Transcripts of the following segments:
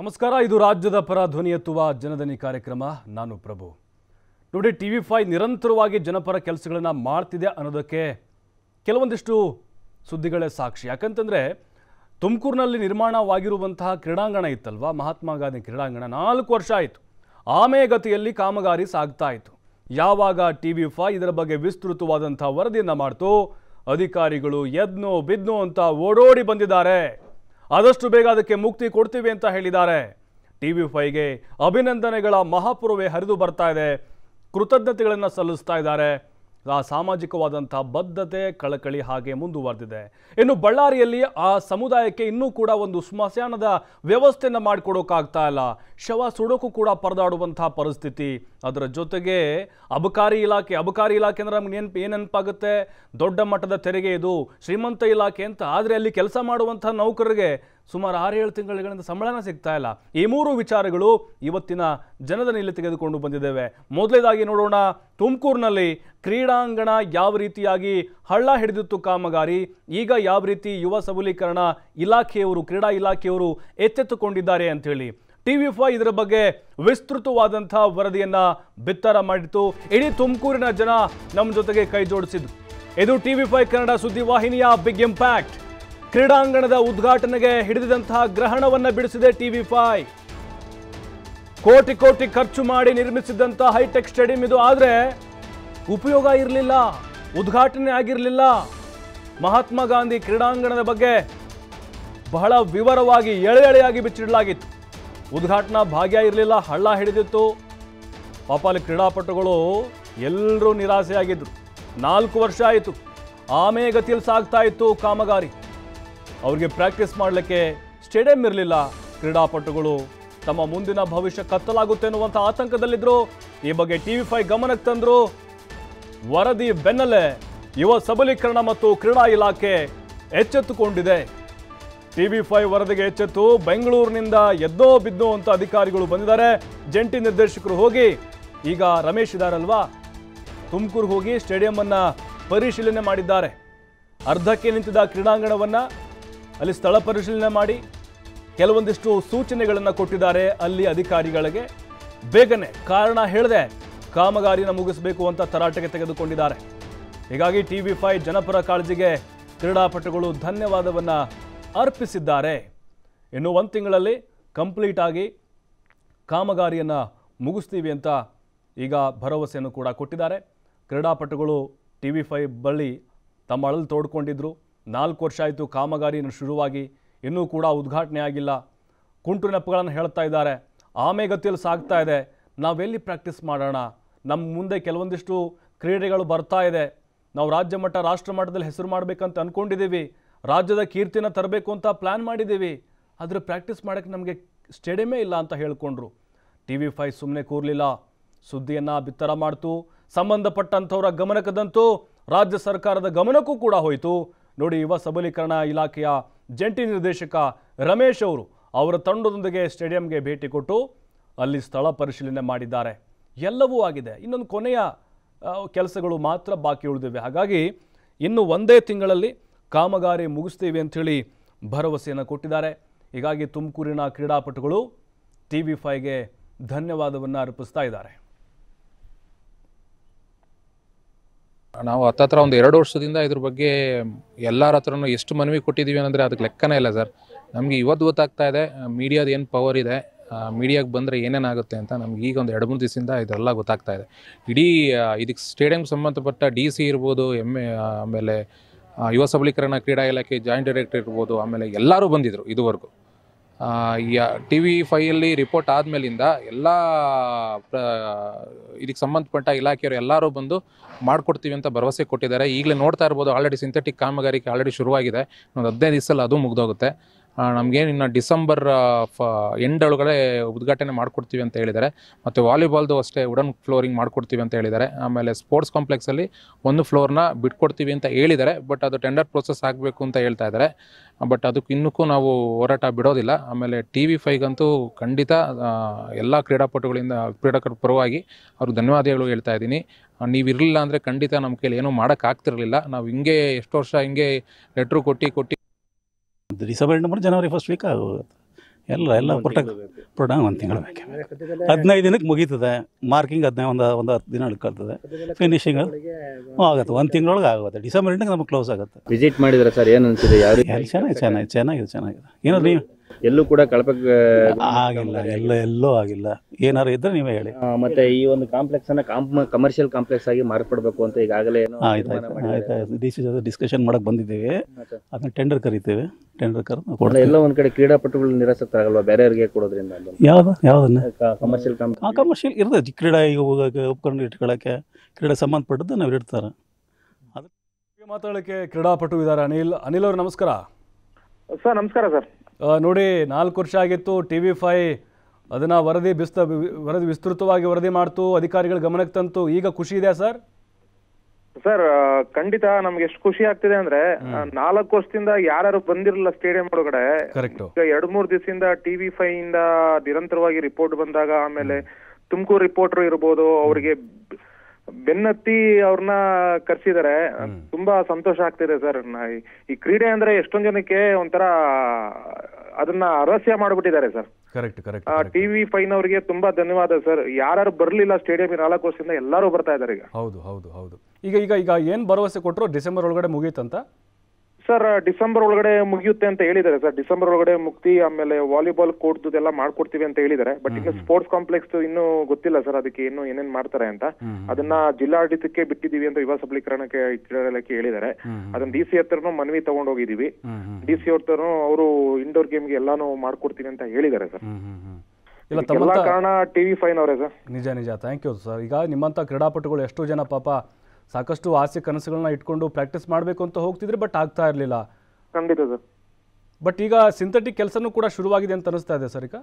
ನಮಸ್ಕಾರ ಇದು ರಾಜ್ಯದ ಪರ ಧ್ವನಿ ಎತ್ತುವ ಜನದನಿ ಕಾರ್ಯಕ್ರಮ ನಾನು ಪ್ರಭು ನೋಡಿ ಟಿ ವಿ ಫೈ ನಿರಂತರವಾಗಿ ಜನಪರ ಕೆಲಸಗಳನ್ನು ಮಾಡ್ತಿದೆ ಅನ್ನೋದಕ್ಕೆ ಕೆಲವೊಂದಿಷ್ಟು ಸುದ್ದಿಗಳೇ ಸಾಕ್ಷಿ ಯಾಕಂತಂದರೆ ತುಮಕೂರಿನಲ್ಲಿ ನಿರ್ಮಾಣವಾಗಿರುವಂತಹ ಕ್ರೀಡಾಂಗಣ ಇತ್ತಲ್ವ ಮಹಾತ್ಮ ಗಾಂಧಿ ಕ್ರೀಡಾಂಗಣ ನಾಲ್ಕು ವರ್ಷ ಆಯಿತು ಆಮೇಗತಿಯಲ್ಲಿ ಕಾಮಗಾರಿ ಸಾಗ್ತಾ ಇತ್ತು ಯಾವಾಗ ಟಿ ವಿ ಫೈ ಇದರ ಬಗ್ಗೆ ವಿಸ್ತೃತವಾದಂಥ ವರದಿಯನ್ನು ಮಾಡ್ತು ಅಧಿಕಾರಿಗಳು ಎದ್ನೋ ಬಿದ್ನೋ ಅಂತ ಓಡೋಡಿ ಬಂದಿದ್ದಾರೆ ಆದಷ್ಟು ಬೇಗ ಅದಕ್ಕೆ ಮುಕ್ತಿ ಕೊಡ್ತೀವಿ ಅಂತ ಹೇಳಿದ್ದಾರೆ ಟಿವಿ ಫೈಗೆ ಅಭಿನಂದನೆಗಳ ಮಹಾಪುರವೇ ಹರಿದು ಬರ್ತಾ ಇದೆ ಕೃತಜ್ಞತೆಗಳನ್ನು ಸಲ್ಲಿಸ್ತಾ ಇದ್ದಾರೆ ಆ ಸಾಮಾಜಿಕವಾದಂಥ ಬದ್ಧತೆ ಕಳಕಳಿ ಹಾಗೆ ಮುಂದುವರೆದಿದೆ ಇನ್ನು ಬಳ್ಳಾರಿಯಲ್ಲಿ ಆ ಸಮುದಾಯಕ್ಕೆ ಇನ್ನೂ ಕೂಡ ಒಂದು ಸ್ಮಶಾನದ ವ್ಯವಸ್ಥೆಯನ್ನು ಮಾಡಿಕೊಡೋಕ್ಕಾಗ್ತಾ ಇಲ್ಲ ಶವ ಸುಡೋಕು ಕೂಡ ಪರದಾಡುವಂತಹ ಪರಿಸ್ಥಿತಿ ಅದರ ಜೊತೆಗೆ ಅಬಕಾರಿ ಇಲಾಖೆ ಅಬಕಾರಿ ಇಲಾಖೆ ಅಂದರೆ ನಮ್ಗೆ ನೆನಪು ಏನೆನಪಾಗುತ್ತೆ ನೆನಪಾಗುತ್ತೆ ದೊಡ್ಡ ಮಟ್ಟದ ತೆರಿಗೆ ಇದು ಶ್ರೀಮಂತ ಇಲಾಖೆ ಅಂತ ಆದರೆ ಅಲ್ಲಿ ಕೆಲಸ ಮಾಡುವಂಥ ನೌಕರರಿಗೆ ಸುಮಾರು ಆರೇಳು ತಿಂಗಳುಗಳಿಂದ ಸಂಬಳನ ಸಿಗ್ತಾ ಇಲ್ಲ ಈ ಮೂರು ವಿಚಾರಗಳು ಇವತ್ತಿನ ಜನದ ನಿಲೆ ತೆಗೆದುಕೊಂಡು ಬಂದಿದ್ದೇವೆ ಮೊದಲೇದಾಗಿ ನೋಡೋಣ ತುಮಕೂರಿನಲ್ಲಿ ಕ್ರೀಡಾಂಗಣ ಯಾವ ರೀತಿಯಾಗಿ ಹಳ್ಳ ಹಿಡಿದಿತ್ತು ಕಾಮಗಾರಿ ಈಗ ಯಾವ ರೀತಿ ಯುವ ಸಬಲೀಕರಣ ಇಲಾಖೆಯವರು ಕ್ರೀಡಾ ಇಲಾಖೆಯವರು ಎಚ್ಚೆತ್ತುಕೊಂಡಿದ್ದಾರೆ ಅಂಥೇಳಿ ಟಿ ವಿ ಫೈ ಇದರ ಬಗ್ಗೆ ವಿಸ್ತೃತವಾದಂಥ ವರದಿಯನ್ನು ಬಿತ್ತರ ಮಾಡಿತ್ತು ಇಡೀ ತುಮಕೂರಿನ ಜನ ನಮ್ಮ ಜೊತೆಗೆ ಕೈ ಜೋಡಿಸಿದ್ರು ಇದು ಟಿ ವಿ ಫೈ ಕನ್ನಡ ಸುದ್ದಿವಾಹಿನಿಯ ಬಿಗ್ ಇಂಪ್ಯಾಕ್ಟ್ ಕ್ರೀಡಾಂಗಣದ ಉದ್ಘಾಟನೆಗೆ ಹಿಡಿದಿದಂತಹ ಗ್ರಹಣವನ್ನು ಬಿಡಿಸಿದೆ ಟಿವಿ ಫೈವ್ ಕೋಟಿ ಕೋಟಿ ಖರ್ಚು ಮಾಡಿ ನಿರ್ಮಿಸಿದಂತಹ ಹೈಟೆಕ್ ಸ್ಟೇಡಿಯಂ ಇದು ಆದರೆ ಉಪಯೋಗ ಇರಲಿಲ್ಲ ಉದ್ಘಾಟನೆ ಆಗಿರಲಿಲ್ಲ ಮಹಾತ್ಮ ಗಾಂಧಿ ಕ್ರೀಡಾಂಗಣದ ಬಗ್ಗೆ ಬಹಳ ವಿವರವಾಗಿ ಎಳೆ ಎಳೆಯಾಗಿ ಬಿಚ್ಚಿಡಲಾಗಿತ್ತು ಉದ್ಘಾಟನಾ ಭಾಗ್ಯ ಇರಲಿಲ್ಲ ಹಳ್ಳ ಹಿಡಿದಿತ್ತು ಪಾಪ ಅಲ್ಲಿ ಕ್ರೀಡಾಪಟುಗಳು ಎಲ್ಲರೂ ನಿರಾಸೆಯಾಗಿದ್ದರು ನಾಲ್ಕು ವರ್ಷ ಆಯಿತು ಆಮೇಗತಿಯಲ್ಲಿ ಗತಿಯಲ್ಲಿ ಸಾಗ್ತಾ ಇತ್ತು ಕಾಮಗಾರಿ ಅವ್ರಿಗೆ ಪ್ರಾಕ್ಟೀಸ್ ಮಾಡಲಿಕ್ಕೆ ಸ್ಟೇಡಿಯಂ ಇರಲಿಲ್ಲ ಕ್ರೀಡಾಪಟುಗಳು ತಮ್ಮ ಮುಂದಿನ ಭವಿಷ್ಯ ಕತ್ತಲಾಗುತ್ತೆ ಅನ್ನುವಂಥ ಆತಂಕದಲ್ಲಿದ್ದರು ಈ ಬಗ್ಗೆ ಟಿ ವಿ ಫೈ ಗಮನಕ್ಕೆ ತಂದರು ವರದಿ ಬೆನ್ನಲ್ಲೇ ಯುವ ಸಬಲೀಕರಣ ಮತ್ತು ಕ್ರೀಡಾ ಇಲಾಖೆ ಎಚ್ಚೆತ್ತುಕೊಂಡಿದೆ ಟಿ ವಿ ಫೈವ್ ವರದಿಗೆ ಎಚ್ಚೆತ್ತು ಬೆಂಗಳೂರಿನಿಂದ ಎದ್ದೋ ಬಿದ್ದೋ ಅಂತ ಅಧಿಕಾರಿಗಳು ಬಂದಿದ್ದಾರೆ ಜಂಟಿ ನಿರ್ದೇಶಕರು ಹೋಗಿ ಈಗ ರಮೇಶ್ ಇದ್ದಾರಲ್ವಾ ತುಮಕೂರು ಹೋಗಿ ಸ್ಟೇಡಿಯಂ ಅನ್ನ ಪರಿಶೀಲನೆ ಮಾಡಿದ್ದಾರೆ ಅರ್ಧಕ್ಕೆ ನಿಂತಿದ್ದ ಕ್ರೀಡಾಂಗಣವನ್ನು ಅಲ್ಲಿ ಸ್ಥಳ ಪರಿಶೀಲನೆ ಮಾಡಿ ಕೆಲವೊಂದಿಷ್ಟು ಸೂಚನೆಗಳನ್ನು ಕೊಟ್ಟಿದ್ದಾರೆ ಅಲ್ಲಿ ಅಧಿಕಾರಿಗಳಿಗೆ ಬೇಗನೆ ಕಾರಣ ಹೇಳದೆ ಕಾಮಗಾರಿನ ಮುಗಿಸಬೇಕು ಅಂತ ತರಾಟೆಗೆ ತೆಗೆದುಕೊಂಡಿದ್ದಾರೆ ಹೀಗಾಗಿ ಟಿ ವಿ ಫೈ ಜನಪರ ಕಾಳಜಿಗೆ ಕ್ರೀಡಾಪಟುಗಳು ಧನ್ಯವಾದವನ್ನು ಅರ್ಪಿಸಿದ್ದಾರೆ ಇನ್ನು ಒಂದು ತಿಂಗಳಲ್ಲಿ ಕಂಪ್ಲೀಟ್ ಆಗಿ ಕಾಮಗಾರಿಯನ್ನು ಮುಗಿಸ್ತೀವಿ ಅಂತ ಈಗ ಭರವಸೆಯನ್ನು ಕೂಡ ಕೊಟ್ಟಿದ್ದಾರೆ ಕ್ರೀಡಾಪಟುಗಳು ಟಿ ವಿ ಫೈ ಬಳಿ ತಮ್ಮ ಅಳಲು ತೋಡ್ಕೊಂಡಿದ್ರು ನಾಲ್ಕು ವರ್ಷ ಆಯಿತು ಕಾಮಗಾರಿಯನ್ನು ಶುರುವಾಗಿ ಇನ್ನೂ ಕೂಡ ಉದ್ಘಾಟನೆ ಆಗಿಲ್ಲ ಕುಂಟು ನೆಪಗಳನ್ನು ಹೇಳ್ತಾ ಇದ್ದಾರೆ ಆಮೆ ಸಾಗ್ತಾ ಇದೆ ನಾವೆಲ್ಲಿ ಪ್ರಾಕ್ಟೀಸ್ ಮಾಡೋಣ ನಮ್ಮ ಮುಂದೆ ಕೆಲವೊಂದಿಷ್ಟು ಕ್ರೀಡೆಗಳು ಬರ್ತಾ ಇದೆ ನಾವು ರಾಜ್ಯ ಮಟ್ಟ ರಾಷ್ಟ್ರ ಮಟ್ಟದಲ್ಲಿ ಹೆಸರು ಮಾಡಬೇಕಂತ ಅಂದ್ಕೊಂಡಿದ್ದೀವಿ ರಾಜ್ಯದ ಕೀರ್ತಿನ ತರಬೇಕು ಅಂತ ಪ್ಲ್ಯಾನ್ ಮಾಡಿದ್ದೀವಿ ಆದರೆ ಪ್ರಾಕ್ಟೀಸ್ ಮಾಡೋಕ್ಕೆ ನಮಗೆ ಸ್ಟೇಡಿಯಮೇ ಇಲ್ಲ ಅಂತ ಹೇಳಿಕೊಂಡ್ರು ಟಿ ವಿ ಫೈ ಸುಮ್ಮನೆ ಕೂರಲಿಲ್ಲ ಸುದ್ದಿಯನ್ನು ಬಿತ್ತರ ಮಾಡ್ತು ಸಂಬಂಧಪಟ್ಟಂಥವರ ಗಮನಕ್ಕದಂತೂ ರಾಜ್ಯ ಸರ್ಕಾರದ ಗಮನಕ್ಕೂ ಕೂಡ ಹೋಯಿತು ನೋಡಿ ಯುವ ಸಬಲೀಕರಣ ಇಲಾಖೆಯ ಜಂಟಿ ನಿರ್ದೇಶಕ ರಮೇಶ್ ಅವರು ಅವರ ತಂಡದೊಂದಿಗೆ ಸ್ಟೇಡಿಯಂಗೆ ಭೇಟಿ ಕೊಟ್ಟು ಅಲ್ಲಿ ಸ್ಥಳ ಪರಿಶೀಲನೆ ಮಾಡಿದ್ದಾರೆ ಎಲ್ಲವೂ ಆಗಿದೆ ಇನ್ನೊಂದು ಕೊನೆಯ ಕೆಲಸಗಳು ಮಾತ್ರ ಬಾಕಿ ಉಳಿದಿವೆ ಹಾಗಾಗಿ ಇನ್ನು ಒಂದೇ ತಿಂಗಳಲ್ಲಿ ಕಾಮಗಾರಿ ಮುಗಿಸ್ತೀವಿ ಅಂಥೇಳಿ ಭರವಸೆಯನ್ನು ಕೊಟ್ಟಿದ್ದಾರೆ ಹೀಗಾಗಿ ತುಮಕೂರಿನ ಕ್ರೀಡಾಪಟುಗಳು ಟಿ ವಿ ಫೈಗೆ ಧನ್ಯವಾದವನ್ನು ಅರ್ಪಿಸ್ತಾ ಇದ್ದಾರೆ ನಾವು ಹತ್ತತ್ರ ಒಂದು ಎರಡು ವರ್ಷದಿಂದ ಇದ್ರ ಬಗ್ಗೆ ಎಲ್ಲರ ಹತ್ರನೂ ಎಷ್ಟು ಮನವಿ ಕೊಟ್ಟಿದ್ದೀವಿ ಅಂದರೆ ಅದಕ್ಕೆ ಲೆಕ್ಕನೇ ಇಲ್ಲ ಸರ್ ನಮಗೆ ಇವತ್ತು ಗೊತ್ತಾಗ್ತಾ ಇದೆ ಮೀಡಿಯಾದ ಏನು ಪವರ್ ಇದೆ ಮೀಡಿಯಾಗೆ ಬಂದರೆ ಏನೇನಾಗುತ್ತೆ ಅಂತ ನಮ್ಗೆ ಈಗ ಒಂದು ಎರಡು ಮೂರು ದಿವಸದಿಂದ ಇದೆಲ್ಲ ಗೊತ್ತಾಗ್ತಾ ಇದೆ ಇಡೀ ಇದಕ್ಕೆ ಸ್ಟೇಡಿಯಂ ಸಂಬಂಧಪಟ್ಟ ಡಿ ಸಿ ಇರ್ಬೋದು ಎಮ್ ಎ ಆಮೇಲೆ ಯುವ ಸಬಲೀಕರಣ ಕ್ರೀಡಾ ಇಲಾಖೆ ಜಾಯಿಂಟ್ ಡೈರೆಕ್ಟರ್ ಇರ್ಬೋದು ಆಮೇಲೆ ಎಲ್ಲರೂ ಬಂದಿದ್ದರು ಇದುವರೆಗೂ ಟಿ ವಿ ಫೈಯಲ್ಲಿ ರಿಪೋರ್ಟ್ ಆದಮೇಲಿಂದ ಎಲ್ಲ ಇದಕ್ಕೆ ಸಂಬಂಧಪಟ್ಟ ಇಲಾಖೆಯವರು ಎಲ್ಲರೂ ಬಂದು ಮಾಡ್ಕೊಡ್ತೀವಿ ಅಂತ ಭರವಸೆ ಕೊಟ್ಟಿದ್ದಾರೆ ಈಗಲೇ ನೋಡ್ತಾ ಇರ್ಬೋದು ಆಲ್ರೆಡಿ ಸಿಂಥೆಟಿಕ್ ಕಾಮಗಾರಿಕೆ ಆಲ್ರೆಡಿ ಶುರುವಾಗಿದೆ ಒಂದು ಹದಿನೈದು ದಿವಸಲ್ಲಿ ಅದು ಮುಗ್ದೋಗುತ್ತೆ ನಮಗೇನು ಇನ್ನು ಡಿಸೆಂಬರ್ ಫ ಎಂಡ್ ಒಳಗಡೆ ಉದ್ಘಾಟನೆ ಮಾಡಿಕೊಡ್ತೀವಿ ಅಂತ ಹೇಳಿದ್ದಾರೆ ಮತ್ತು ವಾಲಿಬಾಲ್ದು ಅಷ್ಟೇ ವುಡನ್ ಫ್ಲೋರಿಂಗ್ ಮಾಡಿಕೊಡ್ತೀವಿ ಅಂತ ಹೇಳಿದ್ದಾರೆ ಆಮೇಲೆ ಸ್ಪೋರ್ಟ್ಸ್ ಕಾಂಪ್ಲೆಕ್ಸಲ್ಲಿ ಒಂದು ಫ್ಲೋರ್ನ ಬಿಟ್ಕೊಡ್ತೀವಿ ಅಂತ ಹೇಳಿದ್ದಾರೆ ಬಟ್ ಅದು ಟೆಂಡರ್ ಪ್ರೋಸೆಸ್ ಆಗಬೇಕು ಅಂತ ಹೇಳ್ತಾ ಇದ್ದಾರೆ ಬಟ್ ಅದಕ್ಕೆ ಇನ್ನಕ್ಕೂ ನಾವು ಹೋರಾಟ ಬಿಡೋದಿಲ್ಲ ಆಮೇಲೆ ಟಿ ವಿ ಫೈಗಂತೂ ಖಂಡಿತ ಎಲ್ಲ ಕ್ರೀಡಾಪಟುಗಳಿಂದ ಕ್ರೀಡಾಕರ ಪರವಾಗಿ ಅವ್ರಿಗೆ ಧನ್ಯವಾದಗಳು ಹೇಳ್ತಾ ಇದ್ದೀನಿ ನೀವು ಇರಲಿಲ್ಲ ಅಂದರೆ ಖಂಡಿತ ನಮ್ಮ ಕೈಲಿ ಏನೂ ಮಾಡೋಕ್ಕಾಗ್ತಿರಲಿಲ್ಲ ನಾವು ಹಿಂಗೆ ಎಷ್ಟು ವರ್ಷ ಹಿಂಗೆ ಲೆಟ್ರು ಕೊಟ್ಟು ಕೊಟ್ಟು ಡಿಸೆಂಬರ್ ಮೂರು ಜನವರಿ ಫಸ್ಟ್ ವೀಕ್ ಆಗೋಗುತ್ತೆ ಎಲ್ಲ ಎಲ್ಲ ಪ್ರೊಟೆಕ್ಟ್ ಪ್ರೊಡಕ್ಟ್ ಒಂದು ತಿಂಗಳು ಬೇಕು ಹದಿನೈದು ದಿನಕ್ಕೆ ಮುಗೀತದೆ ಮಾರ್ಕಿಂಗ್ ಹದಿನೈದು ಒಂದು ಒಂದು ಹತ್ತು ದಿನ ಹಿಡ್ಕೊಳ್ತದೆ ಫಿನಿಶಿಂಗ್ ಆಗುತ್ತೆ ಒಂದು ತಿಂಗಳೊಳಗೆ ಆಗುತ್ತೆ ಡಿಸೆಂಬರ್ ಎಂಟಿಗೆ ನಮಗೆ ಕ್ಲೋಸ್ ಆಗುತ್ತೆ ವಿಸಿಟ್ ಮಾಡಿದ್ರೆ ಸರ್ ಏನು ಅನಿಸಿದೆ ಯಾವ ಚೆನ್ನಾಗಿ ಚೆನ್ನಾಗಿ ಚೆನ್ನಾಗಿದೆ ಚೆನ್ನಾಗಿದೆ ಏನಾದ್ರು ನೀವು ಎಲ್ಲೂ ಕೂಡ ಕಳಪೆ ಆಗಿಲ್ಲ ಎಲ್ಲ ಎಲ್ಲೂ ಆಗಿಲ್ಲ ಏನಾರು ಇದ್ರೆ ನೀವೇ ಹೇಳಿ ಮತ್ತೆ ಈ ಒಂದು ಕಾಂಪ್ಲೆಕ್ಸ್ ಅನ್ನ ಕಮರ್ಷಿಯಲ್ ಕಾಂಪ್ಲೆಕ್ಸ್ ಆಗಿ ಮಾರ್ಪಡ್ಬೇಕು ಅಂತ ಈಗಾಗಲೇ ಏನೋ ಆಯ್ತು ಡಿಸ್ಕಷನ್ ಮಾಡೋಕೆ ಬಂದಿದ್ದೀವಿ ಅದನ್ನ ಟೆಂಡರ್ ಕರಿತೀವಿ ಟೆಂಡರ್ ಕರೆದು ಎಲ್ಲ ಒಂದ್ ಕಡೆ ಕ್ರೀಡಾಪಟುಗಳು ಬೇರೆ ಅವರಿಗೆ ಕೊಡೋದ್ರಿಂದ ಯಾವ್ದು ಯಾವ್ದನ್ನ ಕಮರ್ಷಿಯಲ್ ಆ ಕಮರ್ಷಿಯಲ್ ಇರ್ತದೆ ಕ್ರೀಡಾ ಈಗ ಹೋಗೋಕೆ ಉಪಕರಣ ಇಟ್ಕೊಳ್ಳೋಕ್ಕೆ ಕ್ರೀಡೆ ಸಂಬಂಧಪಟ್ಟದ್ದು ನಾವು ಇಡ್ತಾರೆ ಮಾತಾಡಲಿಕ್ಕೆ ಕ್ರೀಡಾಪಟು ಇದ್ದಾರೆ ಅನಿಲ್ ಅನಿಲ್ ಅವರು ನಮಸ್ಕಾರ ಸರ್ ನಮಸ್ಕಾರ ಸರ್ ನೋಡಿ ನಾಲ್ಕು ವರ್ಷ ಆಗಿತ್ತು ಟಿ ವಿ ಫೈ ಅದನ್ನು ವರದಿ ಬಿಸ್ತ ವರದಿ ವಿಸ್ತೃತವಾಗಿ ವರದಿ ಮಾಡ್ತು ಅಧಿಕಾರಿಗಳ ಗಮನಕ್ಕೆ ತಂತು ಈಗ ಖುಷಿ ಇದೆಯಾ ಸರ್ ಸರ್ ಖಂಡಿತ ನಮ್ಗೆ ಎಷ್ಟು ಖುಷಿ ಆಗ್ತಿದೆ ಅಂದ್ರೆ ನಾಲ್ಕು ವರ್ಷದಿಂದ ಯಾರು ಬಂದಿರಲಿಲ್ಲ ಸ್ಟೇಡಿಯಂ ಒಳಗಡೆ ಎರಡ್ ಮೂರ್ ದಿವಸದಿಂದ ಟಿವಿ ಫೈ ಇಂದ ನಿರಂತರವಾಗಿ ರಿಪೋರ್ಟ್ ಬಂದಾಗ ಆಮೇಲೆ ತುಮಕೂರು ರಿಪೋರ್ಟರ್ ಇರ್ಬೋದು ಅವರಿಗೆ ಬೆನ್ನತ್ತಿ ಅವ್ರನ್ನ ಕರ್ಸಿದ್ದಾರೆ ತುಂಬಾ ಸಂತೋಷ ಆಗ್ತಿದೆ ಸರ್ ಈ ಕ್ರೀಡೆ ಅಂದ್ರೆ ಎಷ್ಟೊಂದ್ ಜನಕ್ಕೆ ಒಂಥರ ಅದನ್ನ ರಹಸ್ಯ ಮಾಡ್ಬಿಟ್ಟಿದ್ದಾರೆ sir correct correct TV five ಅವರಿಗೆ ತುಂಬಾ ಧನ್ಯವಾದ ಸರ್ ಯಾರು ಬರ್ಲಿಲ್ಲ ಸ್ಟೇಡಿಯಂ ನಾಲ್ಕು ವರ್ಷದಿಂದ ಎಲ್ಲರೂ ಬರ್ತಾ ಇದಾರೆ ಈಗ ಹೌದು ಹೌದು ಹೌದು ಈಗ ಈಗ ಈಗ ಏನ್ ಭರವಸೆ ಕೊಟ್ಟರು ಡಿಸೆಂಬರ್ ಒಳಗಡೆ ಮುಗೀತಂತ ಸರ್ ಡಿಸೆಂಬರ್ ಒಳಗಡೆ ಮುಗಿಯುತ್ತೆ ಅಂತ ಹೇಳಿದ್ದಾರೆ ಸರ್ ಡಿಸೆಂಬರ್ ಒಳಗಡೆ ಮುಕ್ತಿ ಆಮೇಲೆ ವಾಲಿಬಾಲ್ ಕೋರ್ಟ್ ಎಲ್ಲ ಮಾಡ್ಕೊಡ್ತೀವಿ ಅಂತ ಹೇಳಿದ್ದಾರೆ ಬಟ್ ಇನ್ನು ಸ್ಪೋರ್ಟ್ಸ್ ಕಾಂಪ್ಲೆಕ್ಸ್ ಇನ್ನೂ ಗೊತ್ತಿಲ್ಲ ಸರ್ ಅದಕ್ಕೆ ಇನ್ನು ಏನೇನ್ ಮಾಡ್ತಾರೆ ಅಂತ ಅದನ್ನ ಜಿಲ್ಲಾಡಳಿತಕ್ಕೆ ಬಿಟ್ಟಿದೀವಿ ಅಂತ ಯುವ ಸಬಲೀಕರಣಕ್ಕೆ ಇಲಾಖೆ ಹೇಳಿದ್ದಾರೆ ಅದನ್ನ ಡಿ ಸಿ ಮನವಿ ತಗೊಂಡೋಗಿದೀವಿ ಡಿ ಸಿ ಹತ್ರನೂ ಅವರು ಇಂಡೋರ್ ಗೇಮ್ಗೆ ಎಲ್ಲಾನು ಮಾಡ್ಕೊಡ್ತೀವಿ ಅಂತ ಹೇಳಿದ್ದಾರೆ ಸರ್ ಕಾರಣ ಟಿವಿ ಫೈನ್ ಅವರೇ ಸರ್ ನಿಜ ನಿಜ ಥ್ಯಾಂಕ್ ಯು ಸರ್ ಈಗ ನಿಮ್ಮಂತ ಕ್ರೀಡಾಪಟುಗಳು ಎಷ್ಟು ಜನ ಪಾಪ ಸಾಕಷ್ಟು ಆಸೆ ಕನಸುಗಳನ್ನ ಇಟ್ಕೊಂಡು ಪ್ರಾಕ್ಟೀಸ್ ಮಾಡಬೇಕು ಅಂತ ಹೋಗ್ತಿದ್ರೆ ಬಟ್ ಆಗ್ತಾ ಇರಲಿಲ್ಲ ಖಂಡಿತ ಬಟ್ ಈಗ ಸಿಂಥೆಟಿಕ್ ಕೆಲಸನೂ ಕೂಡ ಶುರುವಾಗಿದೆ ಅಂತ ಅನಿಸ್ತಾ ಇದೆ ಸರ್ ಈಗ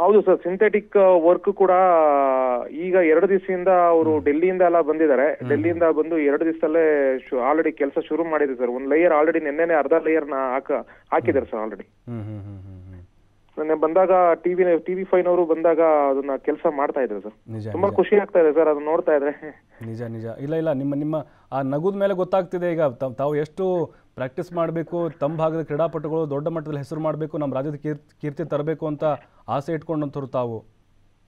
ಹೌದು ಸರ್ ಸಿಂಥೆಟಿಕ್ ವರ್ಕ್ ಕೂಡ ಈಗ ಎರಡು ದಿವಸದಿಂದ ಅವರು ಡೆಲ್ಲಿಯಿಂದ ಎಲ್ಲ ಬಂದಿದ್ದಾರೆ ಡೆಲ್ಲಿಯಿಂದ ಬಂದು ಎರಡು ದಿವಸದಲ್ಲೇ ಆಲ್ರೆಡಿ ಕೆಲಸ ಶುರು ಮಾಡಿದೆ ಸರ್ ಒಂದು ಲೇಯರ್ ಆಲ್ರೆಡಿ ನಿನ್ನೆನೆ ಅರ್ಧ ಲೇಯರ್ ನ ಹಾಕ ಹಾಕಿದ್ದಾರೆ ಸರ್ ಆಲ್ರೆಡಿ ಮೊನ್ನೆ ಬಂದಾಗ ಟಿವಿ ಟಿವಿ ಫೈನವರು ಬಂದಾಗ ಅದನ್ನ ಕೆಲಸ ಮಾಡ್ತಾ ಇದ್ರು ಸರ್ ತುಂಬಾ ಖುಷಿ ಆಗ್ತಾ ಇದೆ ಸರ್ ಅದನ್ನ ನೋಡ್ತಾ ಇದ್ರೆ ನಿಜ ನಿಜ ಇಲ್ಲ ಇಲ್ಲ ನಿಮ್ಮ ನಿಮ್ಮ ಆ ನಗುದ ಮೇಲೆ ಗೊತ್ತಾಗ್ತಿದೆ ಈಗ ತಾವು ಎಷ್ಟು ಪ್ರಾಕ್ಟೀಸ್ ಮಾಡಬೇಕು ತಮ್ಮ ಭಾಗದ ಕ್ರೀಡಾಪಟುಗಳು ದೊಡ್ಡ ಮಟ್ಟದಲ್ಲಿ ಹೆಸರು ಮಾಡಬೇಕು ನಮ್ಮ ರಾಜ್ಯದ ಕೀರ್ತಿ ತರಬೇಕು ಅಂತ ಆಸೆ ಅಂತರು ತಾವು